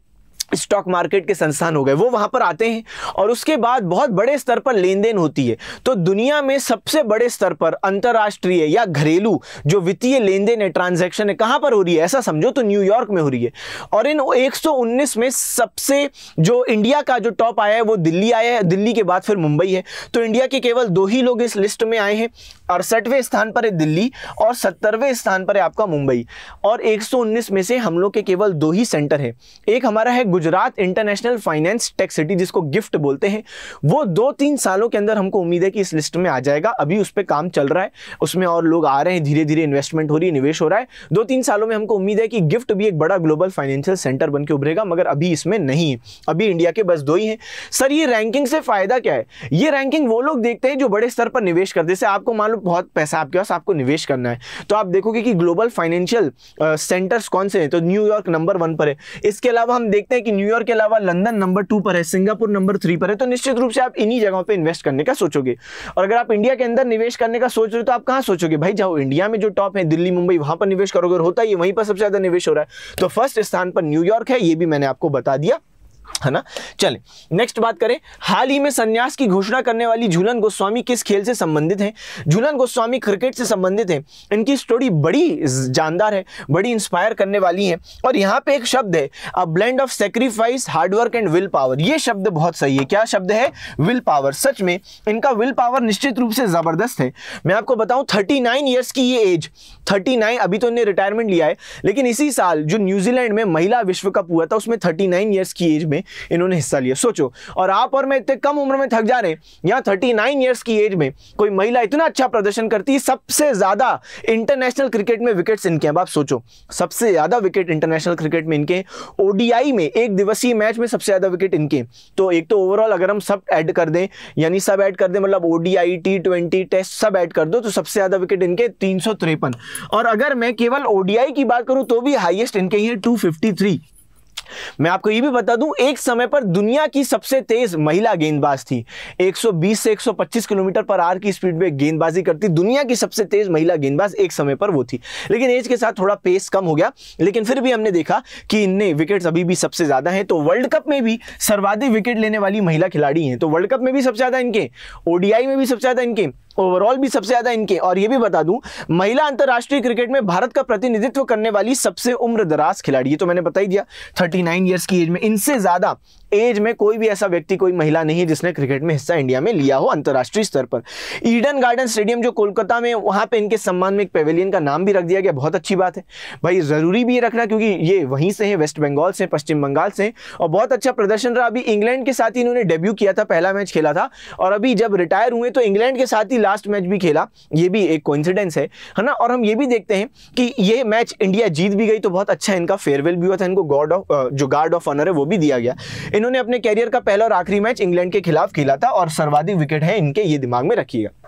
स्टॉक मार्केट के संस्थान हो गए वो वहाँ पर आते हैं और उसके बाद बहुत बड़े स्तर पर लेन देन होती है तो दुनिया में सबसे बड़े स्तर पर अंतर्राष्ट्रीय या घरेलू जो वित्तीय लेन देन है ट्रांजेक्शन है कहाँ पर हो रही है ऐसा समझो तो न्यूयॉर्क में हो रही है और इन 119 में सबसे जो इंडिया का जो टॉप आया है वो दिल्ली आया है दिल्ली के बाद फिर मुंबई है तो इंडिया के केवल दो ही लोग इस लिस्ट में आए हैं अड़सठवें स्थान पर है दिल्ली और सत्तरवें स्थान पर है आपका मुंबई और 119 में से हम लोग के केवल दो ही सेंटर है एक हमारा है Gujarat international finance tech city जिसको गिफ्ट बोलते हैं वो दो तीन सालों के अंदर हमको उम्मीद है कि इस लिस्ट में आ जाएगा अभी उस पर काम चल रहा है उसमें और लोग आ रहे हैं धीरे धीरे इन्वेस्टमेंट हो रही है निवेश हो रहा है दो तीन सालों में हमको उम्मीद है कि गिफ्ट भी एक बड़ा ग्लोबल फाइनेंशियल सेंटर बन के उभरेगा मगर अभी इसमें नहीं है अभी इंडिया के बस दो ही हैं सर ये रैंकिंग से फायदा क्या है ये रैंकिंग वो लोग देखते हैं जो बड़े स्तर पर निवेश करते हैं आपको मान लो बहुत पैसा आपके पास आपको निवेश करना है तो आप देखोगे कि ग्लोबल फाइनेंशियल सेंटर्स कौन से हैं तो न्यूयॉर्क नंबर वन पर है इसके अलावा हम देखते हैं कि न्यूयॉर्क के अलावा लंदन नंबर टू पर है सिंगापुर नंबर थ्री पर है तो निश्चित रूप से आप इन्हीं जगहों पर इन्वेस्ट करने का सोचोगे और अगर आप इंडिया के अंदर निवेश करने का सोच रहे हो तो आप कहाँ सोचोगे भाई जाओ इंडिया में जो टॉप है दिल्ली मुंबई वहां पर निवेश करोगे होता है वहीं पर सबसे ज्यादा निवेश हो रहा है तो फर्स्ट स्थान पर न्यूयॉर्क है ये भी मैंने आपको बता दिया है ना चले नेक्स्ट बात करें हाल ही में संन्यास की घोषणा करने वाली झूलन गोस्वामी किस खेल से संबंधित है झूलन गोस्वामी क्रिकेट से संबंधित है इनकी स्टोरी बड़ी जानदार है बड़ी इंस्पायर करने वाली है और यहाँ पे एक शब्द है a blend of sacrifice hard work and will power ये शब्द बहुत सही है क्या शब्द है विल पावर सच में इनका विल पावर निश्चित रूप से जबरदस्त है मैं आपको बताऊं 39 ईयर्स की ये एज 39 अभी तो इन्हें रिटायरमेंट लिया है लेकिन इसी साल जो न्यूजीलैंड में महिला विश्व कप हुआ था उसमें 39 ईयर्स की एज में इन्होंने हिस्सा लिया सोचो और आप और मैं इतने कम उम्र में थक जा रहे हैं यहाँ थर्टी नाइन ईयर्स की एज में कोई महिला इतना अच्छा प्रदर्शन करती है सबसे ज़्यादा इंटरनेशनल क्रिकेट में विकेट्स इनके अब आप सोचो सबसे ज़्यादा विकेट इंटरनेशनल क्रिकेट में इनके ओडीआई में एक दिवसीय मैच में सबसे ज़्यादा विकेट इनके तो एक तो ओवरऑल अगर हम सब ऐड कर दें यानी सब ऐड कर दें मतलब ओडीआई टी ट्वेंटी टेस्ट सब ऐड कर दो तो सबसे ज़्यादा विकेट इनके तीन और अगर मैं केवल ओडीआई की बात करूं तो भी हाईएस्ट इनके ही है 253 मैं आपको ये भी बता दूं एक समय पर दुनिया की सबसे तेज महिला गेंदबाज थी 120 से 125 किलोमीटर पर आर की स्पीड में गेंदबाजी करती दुनिया की सबसे तेज महिला गेंदबाज एक समय पर वो थी लेकिन एज के साथ थोड़ा पेस कम हो गया लेकिन फिर भी हमने देखा कि इनने विकेट्स अभी भी सबसे ज्यादा है तो वर्ल्ड कप में भी सर्वाधिक विकेट लेने वाली महिला खिलाड़ी है तो वर्ल्ड कप में भी सबसे ज्यादा इनके ओडीआई में भी सबसे ज्यादा इनके ओवरऑल भी सबसे ज़्यादा इनके और ये भी बता दूं महिला अंतर्राष्ट्रीय क्रिकेट में भारत का प्रतिनिधित्व करने वाली सबसे उम्र दराज खिलाड़ी ये तो मैंने बताई दिया 39 नाइन ईयर्स की एज में इनसे ज़्यादा एज में कोई भी ऐसा व्यक्ति कोई महिला नहीं जिसने क्रिकेट में हिस्सा इंडिया में लिया हो अंतर्राष्ट्रीय स्तर पर ईडन गार्डन स्टेडियम जो कोलकाता में वहाँ पर इनके सम्मान में एक पेवेलियन का नाम भी रख दिया गया बहुत अच्छी बात है भाई ज़रूरी भी रखना क्योंकि ये वहीं से है वेस्ट बंगाल से पश्चिम बंगाल से और बहुत अच्छा प्रदर्शन रहा अभी इंग्लैंड के साथ ही इन्होंने डेब्यू किया था पहला मैच खेला था और अभी जब रिटायर हुए तो इंग्लैंड के साथ ही लास्ट मैच भी खेला ये भी एक कोइंसिडेंस है है ना और हम ये भी देखते हैं कि ये मैच इंडिया जीत भी गई तो बहुत अच्छा इनका फेयरवेल भी हुआ था इनको गॉड ऑफ जो गार्ड ऑफ ऑनर है वो भी दिया गया इन्होंने अपने कैरियर का पहला और आखिरी मैच इंग्लैंड के खिलाफ खेला था और सर्वाधिक विकेट है इनके ये दिमाग में रखिएगा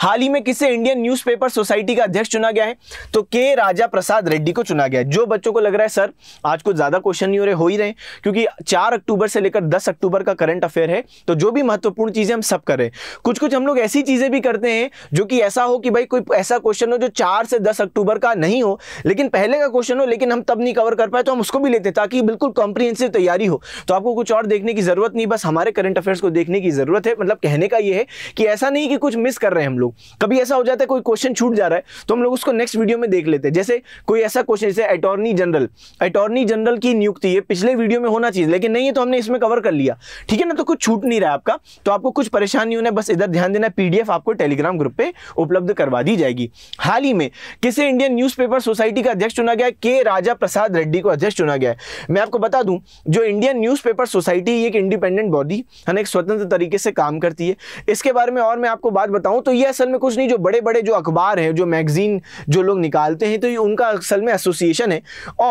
हाल ही में किसे इंडियन न्यूज़पेपर सोसाइटी का अध्यक्ष चुना गया है तो के राजा प्रसाद रेड्डी को चुना गया है जो बच्चों को लग रहा है सर आज कुछ ज़्यादा क्वेश्चन नहीं हो रहे हो ही रहे क्योंकि चार अक्टूबर से लेकर दस अक्टूबर का करंट अफेयर है तो जो भी महत्वपूर्ण चीज़ें हम सब कर रहे हैं कुछ कुछ हम लोग ऐसी चीज़ें भी करते हैं जो कि ऐसा हो कि भाई कोई ऐसा क्वेश्चन हो जो चार से दस अक्टूबर का नहीं हो लेकिन पहले का क्वेश्चन हो लेकिन हम तब नहीं कवर कर पाए तो हम उसको भी लेते ताकि बिल्कुल कॉम्प्रीहेंसिव तैयारी हो तो आपको कुछ और देखने की ज़रूरत नहीं बस हमारे करंट अफेयर्स को देखने की ज़रूरत है मतलब कहने का यह है कि ऐसा नहीं कि कुछ मिस कर रहे हैं हम लोग कभी ऐसा हो जाता है कोई क्वेश्चन छूट जा रहा है तो हम लोग उसको नेक्स्ट वीडियो में देख लेते हैं जैसे कोई ऐसा क्वेश्चन जैसे अटॉर्नी जनरल अटॉर्नी जनरल की नियुक्ति ये पिछले वीडियो में होना चाहिए लेकिन नहीं है तो हमने इसमें कवर कर लिया ठीक है ना तो कुछ छूट नहीं रहा आपका तो आपको कुछ परेशान नहीं होना बस इधर ध्यान देना पीडीएफ आपको टेलीग्राम ग्रुप पे उपलब्ध करवा दी जाएगी हाल ही में किसे इंडियन न्यूज सोसाइटी का अध्यक्ष चुना गया के राजा प्रसाद रेड्डी को अध्यक्ष चुना गया मैं आपको बता दूं जो इंडियन न्यूज सोसाइटी एक इंडिपेंडेंट बॉडी है ना एक स्वतंत्र तरीके से काम करती है इसके बारे में और मैं आपको बात बताऊं तो ये असल में कुछ नहीं जो बड़े बड़े जो अखबार हैं जो मैगजीन जो लोग निकालते हैं तो ये उनका असल में एसोसिएशन है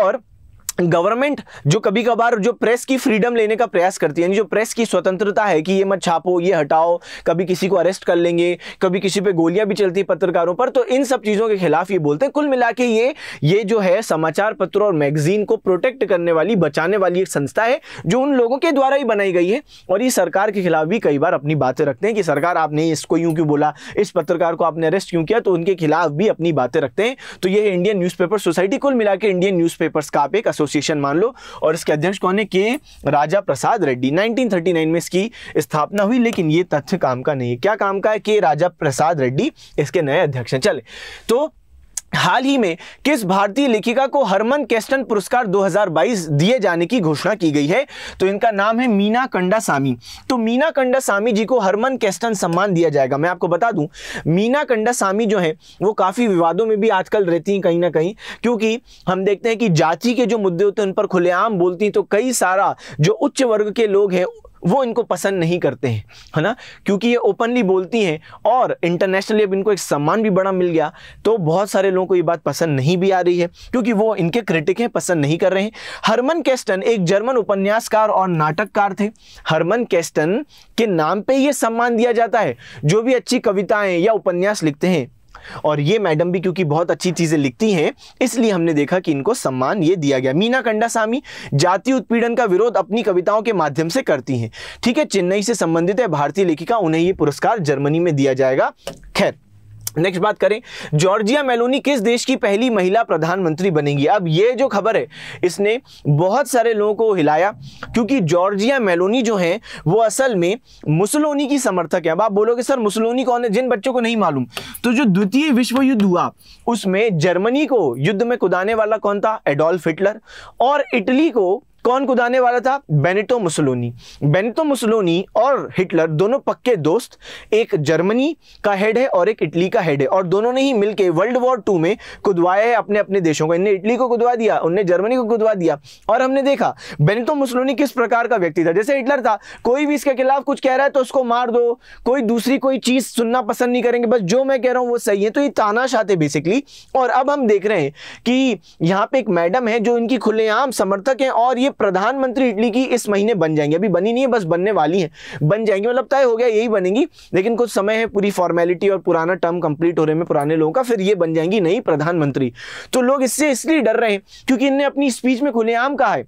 और गवर्नमेंट जो कभी कभार जो प्रेस की फ्रीडम लेने का प्रयास करती है यानी जो प्रेस की स्वतंत्रता है कि ये मत छापो ये हटाओ कभी किसी को अरेस्ट कर लेंगे कभी किसी पे गोलियां भी चलती पत्रकारों पर तो इन सब चीज़ों के खिलाफ ये बोलते हैं कुल मिला के ये ये जो है समाचार पत्र और मैगजीन को प्रोटेक्ट करने वाली बचाने वाली एक संस्था है जो उन लोगों के द्वारा ही बनाई गई है और ये सरकार के खिलाफ भी कई बार अपनी बातें रखते हैं कि सरकार आपने इसको यूँ क्यों बोला इस पत्रकार को आपने अरेस्ट क्यों किया तो उनके खिलाफ भी अपनी बातें रखते हैं तो ये इंडियन न्यूज़ सोसाइटी कुल मिला इंडियन न्यूज़ का आप एक एसोसिएशन मान लो और इसके अध्यक्ष कौन है के राजा प्रसाद रेड्डी 1939 में इसकी स्थापना हुई लेकिन ये तथ्य काम का नहीं है क्या काम का है के राजा प्रसाद रेड्डी इसके नए अध्यक्ष हैं चले तो हाल ही में किस भारतीय लेखिका को हरमन केस्टन पुरस्कार 2022 दिए जाने की घोषणा की गई है तो इनका नाम है मीना कंडा सामी तो मीना कंडा सामी जी को हरमन केस्टन सम्मान दिया जाएगा मैं आपको बता दूं मीना कंडा सामी जो है वो काफ़ी विवादों में भी आजकल रहती हैं कहीं ना कहीं क्योंकि हम देखते हैं कि जाति के जो मुद्दे होते हैं उन पर खुलेआम बोलती तो कई सारा जो उच्च वर्ग के लोग हैं वो इनको पसंद नहीं करते हैं है ना क्योंकि ये ओपनली बोलती हैं और इंटरनेशनली अब इनको एक सम्मान भी बड़ा मिल गया तो बहुत सारे लोगों को ये बात पसंद नहीं भी आ रही है क्योंकि वो इनके क्रिटिक हैं पसंद नहीं कर रहे हैं हरमन कैस्टन एक जर्मन उपन्यासकार और नाटककार थे हरमन कैस्टन के नाम पर यह सम्मान दिया जाता है जो भी अच्छी कविताएँ या उपन्यास लिखते हैं और ये मैडम भी क्योंकि बहुत अच्छी चीज़ें लिखती हैं इसलिए हमने देखा कि इनको सम्मान ये दिया गया मीना कंडासामी जाति उत्पीड़न का विरोध अपनी कविताओं के माध्यम से करती हैं ठीक है चेन्नई से संबंधित है भारतीय लेखिका उन्हें ये पुरस्कार जर्मनी में दिया जाएगा खैर नेक्स्ट बात करें जॉर्जिया मेलोनी किस देश की पहली महिला प्रधानमंत्री बनेंगी अब ये जो खबर है इसने बहुत सारे लोगों को हिलाया क्योंकि जॉर्जिया मेलोनी जो है वो असल में मुसलोनी की समर्थक है अब आप बोलोगे सर मुसलोनी कौन है जिन बच्चों को नहीं मालूम तो जो द्वितीय विश्व युद्ध हुआ उसमें जर्मनी को युद्ध में कुदाने वाला कौन था एडोल्फ हिटलर और इटली को कौन कुदाने वाला था बेनिटो मुसलोनी बेनिटो मुसलोनी और हिटलर दोनों पक्के दोस्त एक जर्मनी का हेड है और एक इटली का हेड है और दोनों ने ही मिलकर वर्ल्ड वॉर टू में कुदवाया है अपने अपने देशों को इनने इटली को कुदवा दिया उनने जर्मनी को कुदवा दिया और हमने देखा बेनिटो मुसलोनी किस प्रकार का व्यक्ति था जैसे हिटलर था कोई भी इसके खिलाफ कुछ कह रहा है तो उसको मार दो कोई दूसरी कोई चीज़ सुनना पसंद नहीं करेंगे बस जो मैं कह रहा हूँ वो सही है तो ये ताना शाते बेसिकली और अब हम देख रहे हैं कि यहाँ पे एक मैडम है जो इनकी खुलेआम समर्थक है और ये प्रधानमंत्री इटली की इस महीने बन जाएंगे अभी बनी नहीं है बस बनने वाली है बन जाएंगी मतलब तय हो गया यही बनेंगी लेकिन कुछ समय है पूरी फॉर्मेलिटी और पुराना टर्म कंप्लीट हो रहे में पुराने लोगों का फिर ये बन जाएंगी नई प्रधानमंत्री तो लोग इससे इसलिए डर रहे हैं क्योंकि इनने अपनी स्पीच में खुलेआम कहा है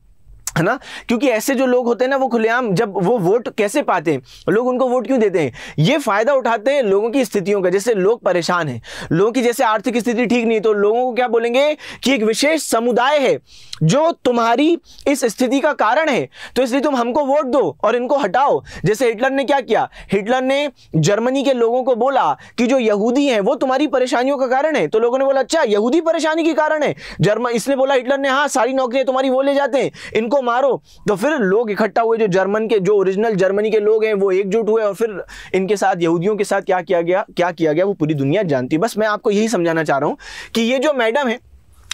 है ना क्योंकि ऐसे जो लोग होते हैं ना वो खुलेआम जब वो वोट कैसे पाते हैं लोग उनको वोट क्यों देते हैं ये फायदा उठाते हैं लोगों की स्थितियों का जैसे लोग परेशान हैं लोगों की जैसे आर्थिक स्थिति ठीक नहीं तो लोगों को क्या बोलेंगे कि एक विशेष समुदाय है जो तुम्हारी इस स्थिति का कारण है तो इसलिए तुम हमको वोट दो और इनको हटाओ जैसे हिटलर ने क्या किया हिटलर ने जर्मनी के लोगों को बोला कि जो यहूदी है वो तुम्हारी परेशानियों का कारण है तो लोगों ने बोला अच्छा यहूदी परेशानी के कारण है जर्मन इसने बोला हिटलर ने हाँ सारी नौकरियां तुम्हारी वो ले जाते हैं इनको मारो तो फिर लोग इकट्ठा हुए जो जर्मन के जो ओरिजिनल जर्मनी के लोग हैं वो एकजुट हुए और फिर इनके साथ यहूदियों के साथ क्या किया गया क्या किया गया वो पूरी दुनिया जानती है बस मैं आपको यही समझाना चाह रहा हूँ कि ये जो मैडम है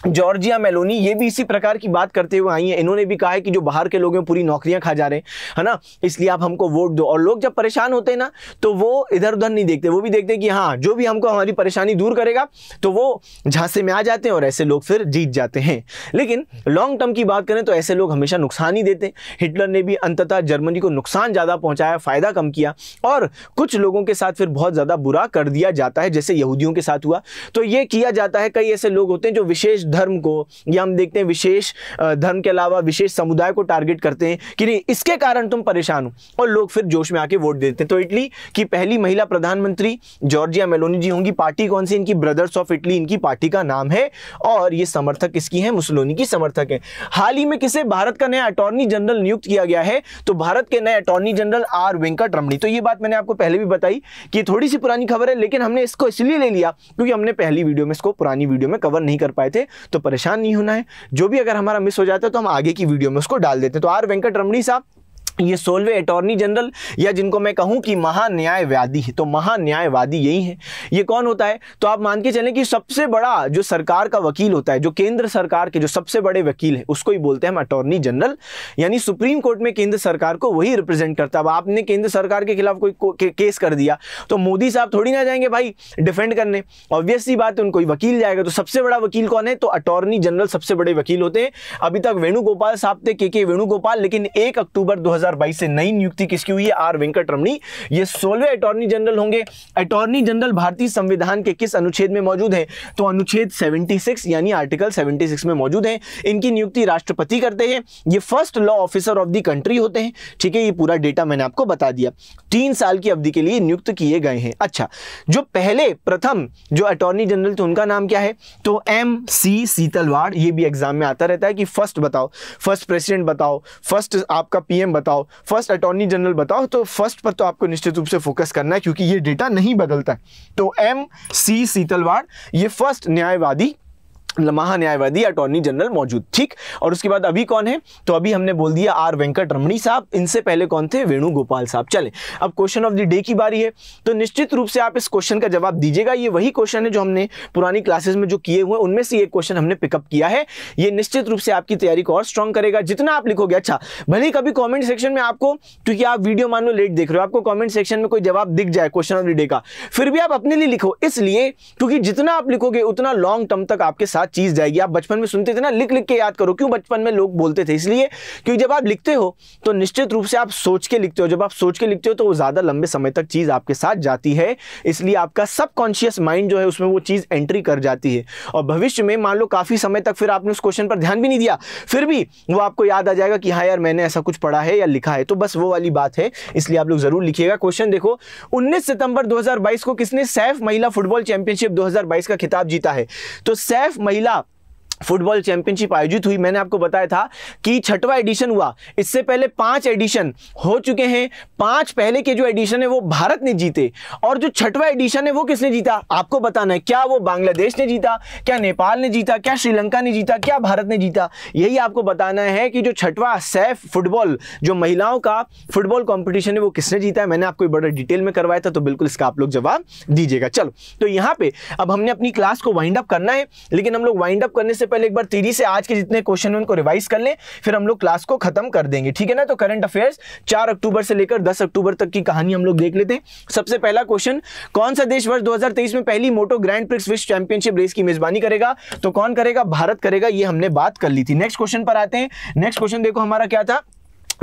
जॉर्जिया मेलोनी ये भी इसी प्रकार की बात करते हुए आई हैं इन्होंने भी कहा है कि जो बाहर के लोग हैं पूरी नौकरियां खा जा रहे हैं है ना इसलिए आप हमको वोट दो और लोग जब परेशान होते हैं ना तो वो इधर उधर नहीं देखते वो भी देखते हैं कि हाँ जो भी हमको हमारी परेशानी दूर करेगा तो वो झांसे में आ जाते हैं और ऐसे लोग फिर जीत जाते हैं लेकिन लॉन्ग टर्म की बात करें तो ऐसे लोग हमेशा नुकसान ही देते हैं हिटलर ने भी अंततः जर्मनी को नुकसान ज़्यादा पहुँचाया फ़ायदा कम किया और कुछ लोगों के साथ फिर बहुत ज़्यादा बुरा कर दिया जाता है जैसे यहूदियों के साथ हुआ तो ये किया जाता है कई ऐसे लोग होते हैं जो विशेष धर्म को या हम देखते हैं विशेष धर्म के अलावा विशेष समुदाय को टारगेट करते हैं कि नहीं इसके कारण तुम परेशान हो और लोग फिर जोश में आके वोट देते हैं तो इटली की पहली महिला प्रधानमंत्री जॉर्जिया मेलोनी जी होंगी पार्टी कौन सी इनकी ब्रदर्स ऑफ इटली इनकी पार्टी का नाम है और ये समर्थक किसकी है मुसलोनी की समर्थक है हाल ही में किसे भारत का नया अटॉर्नी जनरल नियुक्त किया गया है तो भारत के नए अटॉर्नी जनरल आर वेंकट रमणी तो ये बात मैंने आपको पहले भी बताई कि थोड़ी सी पुरानी खबर है लेकिन हमने इसको इसलिए ले लिया क्योंकि हमने पहली वीडियो में इसको पुरानी वीडियो में कवर नहीं कर पाए थे तो परेशान नहीं होना है जो भी अगर हमारा मिस हो जाता है तो हम आगे की वीडियो में उसको डाल देते हैं तो आर वेंकट रमणी साहब ये सोलवे अटॉर्नी जनरल या जिनको मैं कहूं कि महान्यायवादी है तो महान्यायवादी यही है ये कौन होता है तो आप मान के चलें कि सबसे बड़ा जो सरकार का वकील होता है जो केंद्र सरकार के जो सबसे बड़े वकील है उसको ही बोलते हैं हम अटॉर्नी जनरल यानी सुप्रीम कोर्ट में केंद्र सरकार को वही रिप्रेजेंट करता है अब आपने केंद्र सरकार के खिलाफ कोई को, के, केस कर दिया तो मोदी साहब थोड़ी ना जाएंगे भाई डिफेंड करने ऑब्वियसली बात है उनको वकील जाएगा तो सबसे बड़ा वकील कौन है तो अटॉर्नी जनरल सबसे बड़े वकील होते हैं अभी तक वेणुगोपाल साहब थे के के वेणुगोपाल लेकिन एक अक्टूबर दो 2022 से नई नियुक्ति किसकी हुई है आर वेंकट रमणी ये सोलवे अटॉर्नी जनरल होंगे अटॉर्नी जनरल भारतीय संविधान के किस अनुच्छेद में मौजूद है तो अनुच्छेद 76 यानी आर्टिकल 76 में मौजूद है इनकी नियुक्ति राष्ट्रपति करते हैं ये first law officer of the country होते हैं ठीक है ये पूरा डेटा मैंने आपको बता दिया तीन साल की अवधि के लिए नियुक्त किए गए हैं अच्छा जो पहले प्रथम जो अटॉर्नी जनरल थे उनका नाम क्या है तो एम सी सीतलवाड़ ये भी एग्जाम में आता रहता है कि फर्स्ट बताओ फर्स्ट प्रेसिडेंट बताओ फर्स्ट आपका पीएम बताओ बताओ फर्स्ट अटॉर्नी जनरल बताओ तो फर्स्ट पर तो आपको निश्चित रूप से फोकस करना है क्योंकि ये डेटा नहीं बदलता है तो एम सी सीतलवाड़ ये फर्स्ट न्यायवादी महान्यायवादी अटॉर्नी जनरल मौजूद ठीक और उसके बाद अभी कौन है तो अभी हमने बोल दिया आर वेंकट रमणी साहब इनसे पहले कौन थे वेणुगोपाल साहब चले अब क्वेश्चन ऑफ द डे की बारी है तो निश्चित रूप से आप इस क्वेश्चन का जवाब दीजिएगा ये वही क्वेश्चन है जो हमने पुरानी क्लासेस में जो किए हुए उनमें से एक क्वेश्चन हमने पिकअप किया है ये निश्चित रूप से आपकी तैयारी को और स्ट्रॉन्ग करेगा जितना आप लिखोगे अच्छा भले ही कभी कॉमेंट सेक्शन में आपको क्योंकि आप वीडियो मान लो लेट देख रहे हो आपको कॉमेंट सेक्शन में कोई जवाब दिख जाए क्वेश्चन ऑफ द डे का फिर भी आप अपने लिए लिखो इसलिए क्योंकि जितना आप लिखोगे उतना लॉन्ग टर्म तक आपके साथ साथ चीज़ जाएगी आप बचपन में सुनते थे ना लिख लिख के याद करो क्यों बचपन में लोग बोलते थे इसलिए क्योंकि जब आप लिखते हो तो निश्चित रूप से आप सोच के लिखते हो जब आप सोच के लिखते हो तो वो ज़्यादा लंबे समय तक चीज़ आपके साथ जाती है इसलिए आपका सबकॉन्शियस माइंड जो है उसमें वो चीज़ एंट्री कर जाती है और भविष्य में मान लो काफ़ी समय तक फिर आपने उस क्वेश्चन पर ध्यान भी नहीं दिया फिर भी वो आपको याद आ जाएगा कि हाँ यार मैंने ऐसा कुछ पढ़ा है या लिखा है तो बस वो वाली बात है इसलिए आप लोग ज़रूर लिखिएगा क्वेश्चन देखो उन्नीस सितंबर दो को किसने सैफ महिला फुटबॉल चैंपियनशिप दो का खिताब जीता है तो सैफ महिला फुटबॉल चैंपियनशिप आयोजित हुई मैंने आपको बताया था कि छठवां एडिशन हुआ इससे पहले पांच एडिशन हो चुके हैं पांच पहले के जो एडिशन है वो भारत ने जीते और जो छठवां एडिशन है वो किसने जीता आपको बताना है क्या वो बांग्लादेश ने जीता क्या नेपाल ने जीता क्या श्रीलंका ने जीता क्या भारत ने जीता यही आपको बताना है कि जो छठवा सैफ फुटबॉल जो महिलाओं का फुटबॉल कॉम्पिटिशन है वो किसने जीता है मैंने आपको बड़ा डिटेल में करवाया था तो बिल्कुल इसका आप लोग जवाब दीजिएगा चलो तो यहाँ पे अब हमने अपनी क्लास को वाइंड अप करना है लेकिन हम लोग वाइंड अप करने से पहले एक बार तेरी से आज के जितने क्वेश्चन उनको रिवाइज कर लें फिर हम लोग क्लास को खत्म कर देंगे ठीक है ना तो करंट अफेयर्स चार अक्टूबर से लेकर दस अक्टूबर तक की कहानी हम लोग देख लेते हैं सबसे पहला क्वेश्चन कौन सा देश वर्ष दो में पहली मोटो ग्रैंड प्रिक्स विश्व चैंपियनशिप रेस की मेजबानी करेगा तो कौन करेगा भारत करेगा ये हमने बात कर ली थी नेक्स्ट क्वेश्चन पर आते हैं नेक्स्ट क्वेश्चन देखो हमारा क्या था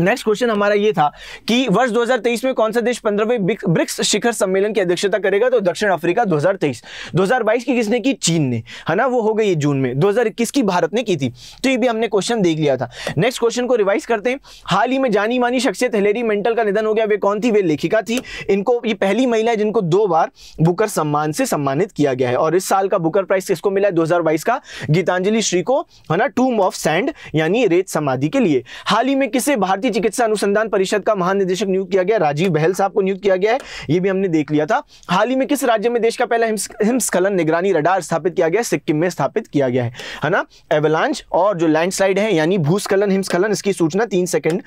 नेक्स्ट क्वेश्चन हमारा ये था कि वर्ष 2023 में कौन सा देश पंद्रहवें ब्रिक्स शिखर सम्मेलन की अध्यक्षता करेगा तो दक्षिण अफ्रीका 2023 2022 की किसने की चीन ने है ना वो हो गई जून में 2021 की भारत ने की थी तो ये भी हमने क्वेश्चन देख लिया था नेक्स्ट क्वेश्चन को रिवाइज करते हैं हाल ही में जानी मानी शख्सियत हिलेरी मेंटल का निधन हो गया वे कौन थी वे लेखिका थी इनको ये पहली महिला है जिनको दो बार बुकर सम्मान से सम्मानित किया गया है और इस साल का बुकर प्राइज किसको मिला दो हजार का गीतांजलि श्री को है ना टूम ऑफ सैंड यानी रेत समाधि के लिए हाल ही में किसे भारतीय भारतीय चिकित्सा अनुसंधान परिषद का महानिदेशक नियुक्त किया गया राजीव बहल साहब को नियुक्त किया गया है ये भी हमने देख लिया था हाल ही में किस राज्य में देश का पहला हिमस्खलन निगरानी रडार स्थापित किया गया सिक्किम में स्थापित किया गया है है ना एवलांच और जो लैंडस्लाइड है यानी भूस्खलन हिमस्खलन इसकी सूचना तीन सेकंड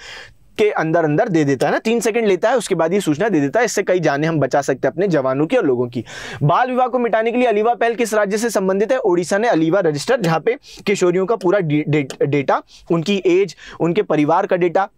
के अंदर अंदर दे देता है ना तीन सेकंड लेता है उसके बाद ये सूचना दे देता है इससे कई जाने हम बचा सकते हैं अपने जवानों की और लोगों की बाल विवाह को मिटाने के लिए अलीवा पहल किस राज्य से संबंधित है ओडिशा ने अलीवा रजिस्टर जहां पे किशोरियों का पूरा डेटा दे, दे, उनकी एज उनके परिवार का डेटा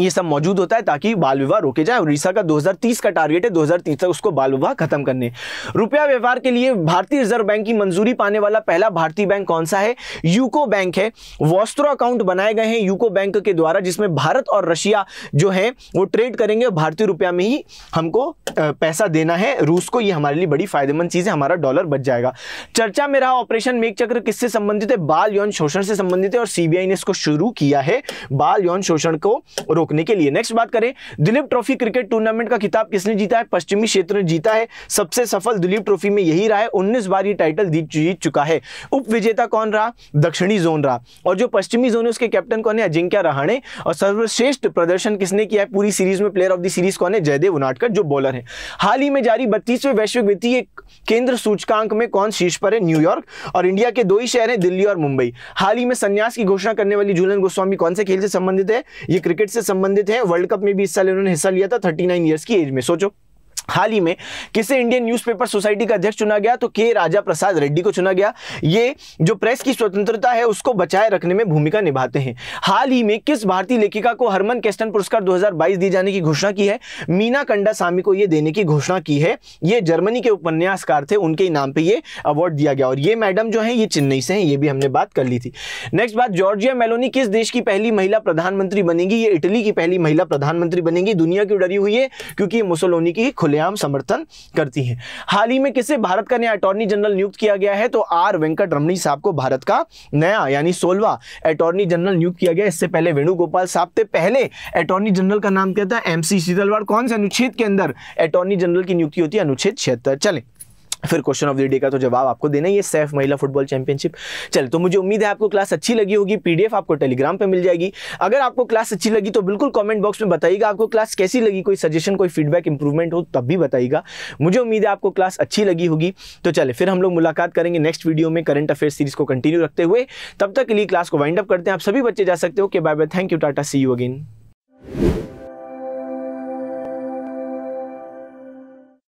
ये सब मौजूद होता है ताकि बाल विवाह रोके जाए उड़ीसा का 2030 का टारगेट है 2030 तक उसको बाल विवाह खत्म करने रुपया व्यवहार के लिए भारतीय रिजर्व बैंक की मंजूरी पाने वाला पहला भारतीय बैंक कौन सा है यूको बैंक है वॉस्त्रो अकाउंट बनाए गए हैं यूको बैंक के द्वारा जिसमें भारत और रशिया जो है वो ट्रेड करेंगे भारतीय रुपया में ही हमको पैसा देना है रूस को ये हमारे लिए बड़ी फायदेमंद चीज़ है हमारा डॉलर बच जाएगा चर्चा में रहा ऑपरेशन मेघ चक्र किससे संबंधित है बाल यौन शोषण से संबंधित है और सीबीआई ने इसको शुरू किया है बाल यौन शोषण को रोक रोकने के लिए नेक्स्ट बात करें दिलीप ट्रॉफी क्रिकेट टूर्नामेंट का खिताब किसने जीता है पश्चिमी क्षेत्र ने जीता है सबसे सफल दिलीप ट्रॉफी में यही रहा है उन्नीस बार ये टाइटल जीत चुका है उप विजेता कौन रहा दक्षिणी जोन रहा और जो पश्चिमी जोन है उसके कैप्टन कौन है अजिंक्य रहाणे और सर्वश्रेष्ठ प्रदर्शन किसने किया है पूरी सीरीज में प्लेयर ऑफ द सीरीज कौन है जयदेव उनाटकर जो बॉलर है हाल ही में जारी बत्तीसवें वैश्विक वित्तीय केंद्र सूचकांक में कौन शीर्ष पर है न्यूयॉर्क और इंडिया के दो ही शहर हैं दिल्ली और मुंबई हाल ही में संन्यास की घोषणा करने वाली झूलन गोस्वामी कौन से खेल से संबंधित है ये क्रिकेट से संबंधित है वर्ल्ड कप में भी इस साल इन्होंने हिस्सा लिया था थर्टी नाइन ईयर्स की एज में सोचो हाल ही में किसे इंडियन न्यूज़पेपर सोसाइटी का अध्यक्ष चुना गया तो के राजा प्रसाद रेड्डी को चुना गया ये जो प्रेस की स्वतंत्रता है उसको बचाए रखने में भूमिका निभाते हैं हाल ही में किस भारतीय लेखिका को हरमन कैस्टन पुरस्कार 2022 दिए जाने की घोषणा की है मीना कंडा सामी को ये देने की घोषणा की है ये जर्मनी के उपन्यासकार थे उनके नाम पर ये अवार्ड दिया गया और ये मैडम जो है ये चेन्नई से हैं ये भी हमने बात कर ली थी नेक्स्ट बात जॉर्जिया मेलोनी किस देश की पहली महिला प्रधानमंत्री बनेगी ये इटली की पहली महिला प्रधानमंत्री बनेगी दुनिया क्यों डरी हुई है क्योंकि मुसोलोनी की खुले खुलेआम समर्थन करती है हाल ही में किसे भारत का नया अटॉर्नी जनरल नियुक्त किया गया है तो आर वेंकट रमणी साहब को भारत का नया यानी सोलवा अटॉर्नी जनरल नियुक्त किया गया इससे पहले वेणुगोपाल साहब थे पहले अटॉर्नी जनरल का नाम क्या था एम सी सीतलवाड़ कौन से अनुच्छेद के अंदर अटॉर्नी जनरल की नियुक्ति होती है अनुच्छेद छिहत्तर चले फिर क्वेश्चन ऑफ द डे का तो जवाब आपको देना ही है सैफ महिला फुटबॉल चैंपियनशिप चल तो मुझे उम्मीद है आपको क्लास अच्छी लगी होगी पीडीएफ आपको टेलीग्राम पे मिल जाएगी अगर आपको क्लास अच्छी लगी तो बिल्कुल कमेंट बॉक्स में बताइएगा आपको क्लास कैसी लगी कोई सजेशन कोई फीडबैक इंप्रूवमेंट हो तब भी बताइएगा मुझे उम्मीद है आपको क्लास अच्छी लगी होगी तो चले फिर हम लोग मुलाकात करेंगे नेक्स्ट वीडियो में करंट अफेयर सीरीज को कंटिन्यू रखते हुए तब तक के लिए क्लास को वाइंड अप करते हैं आप सभी बच्चे जा सकते हो के bye bye thank you tata see you again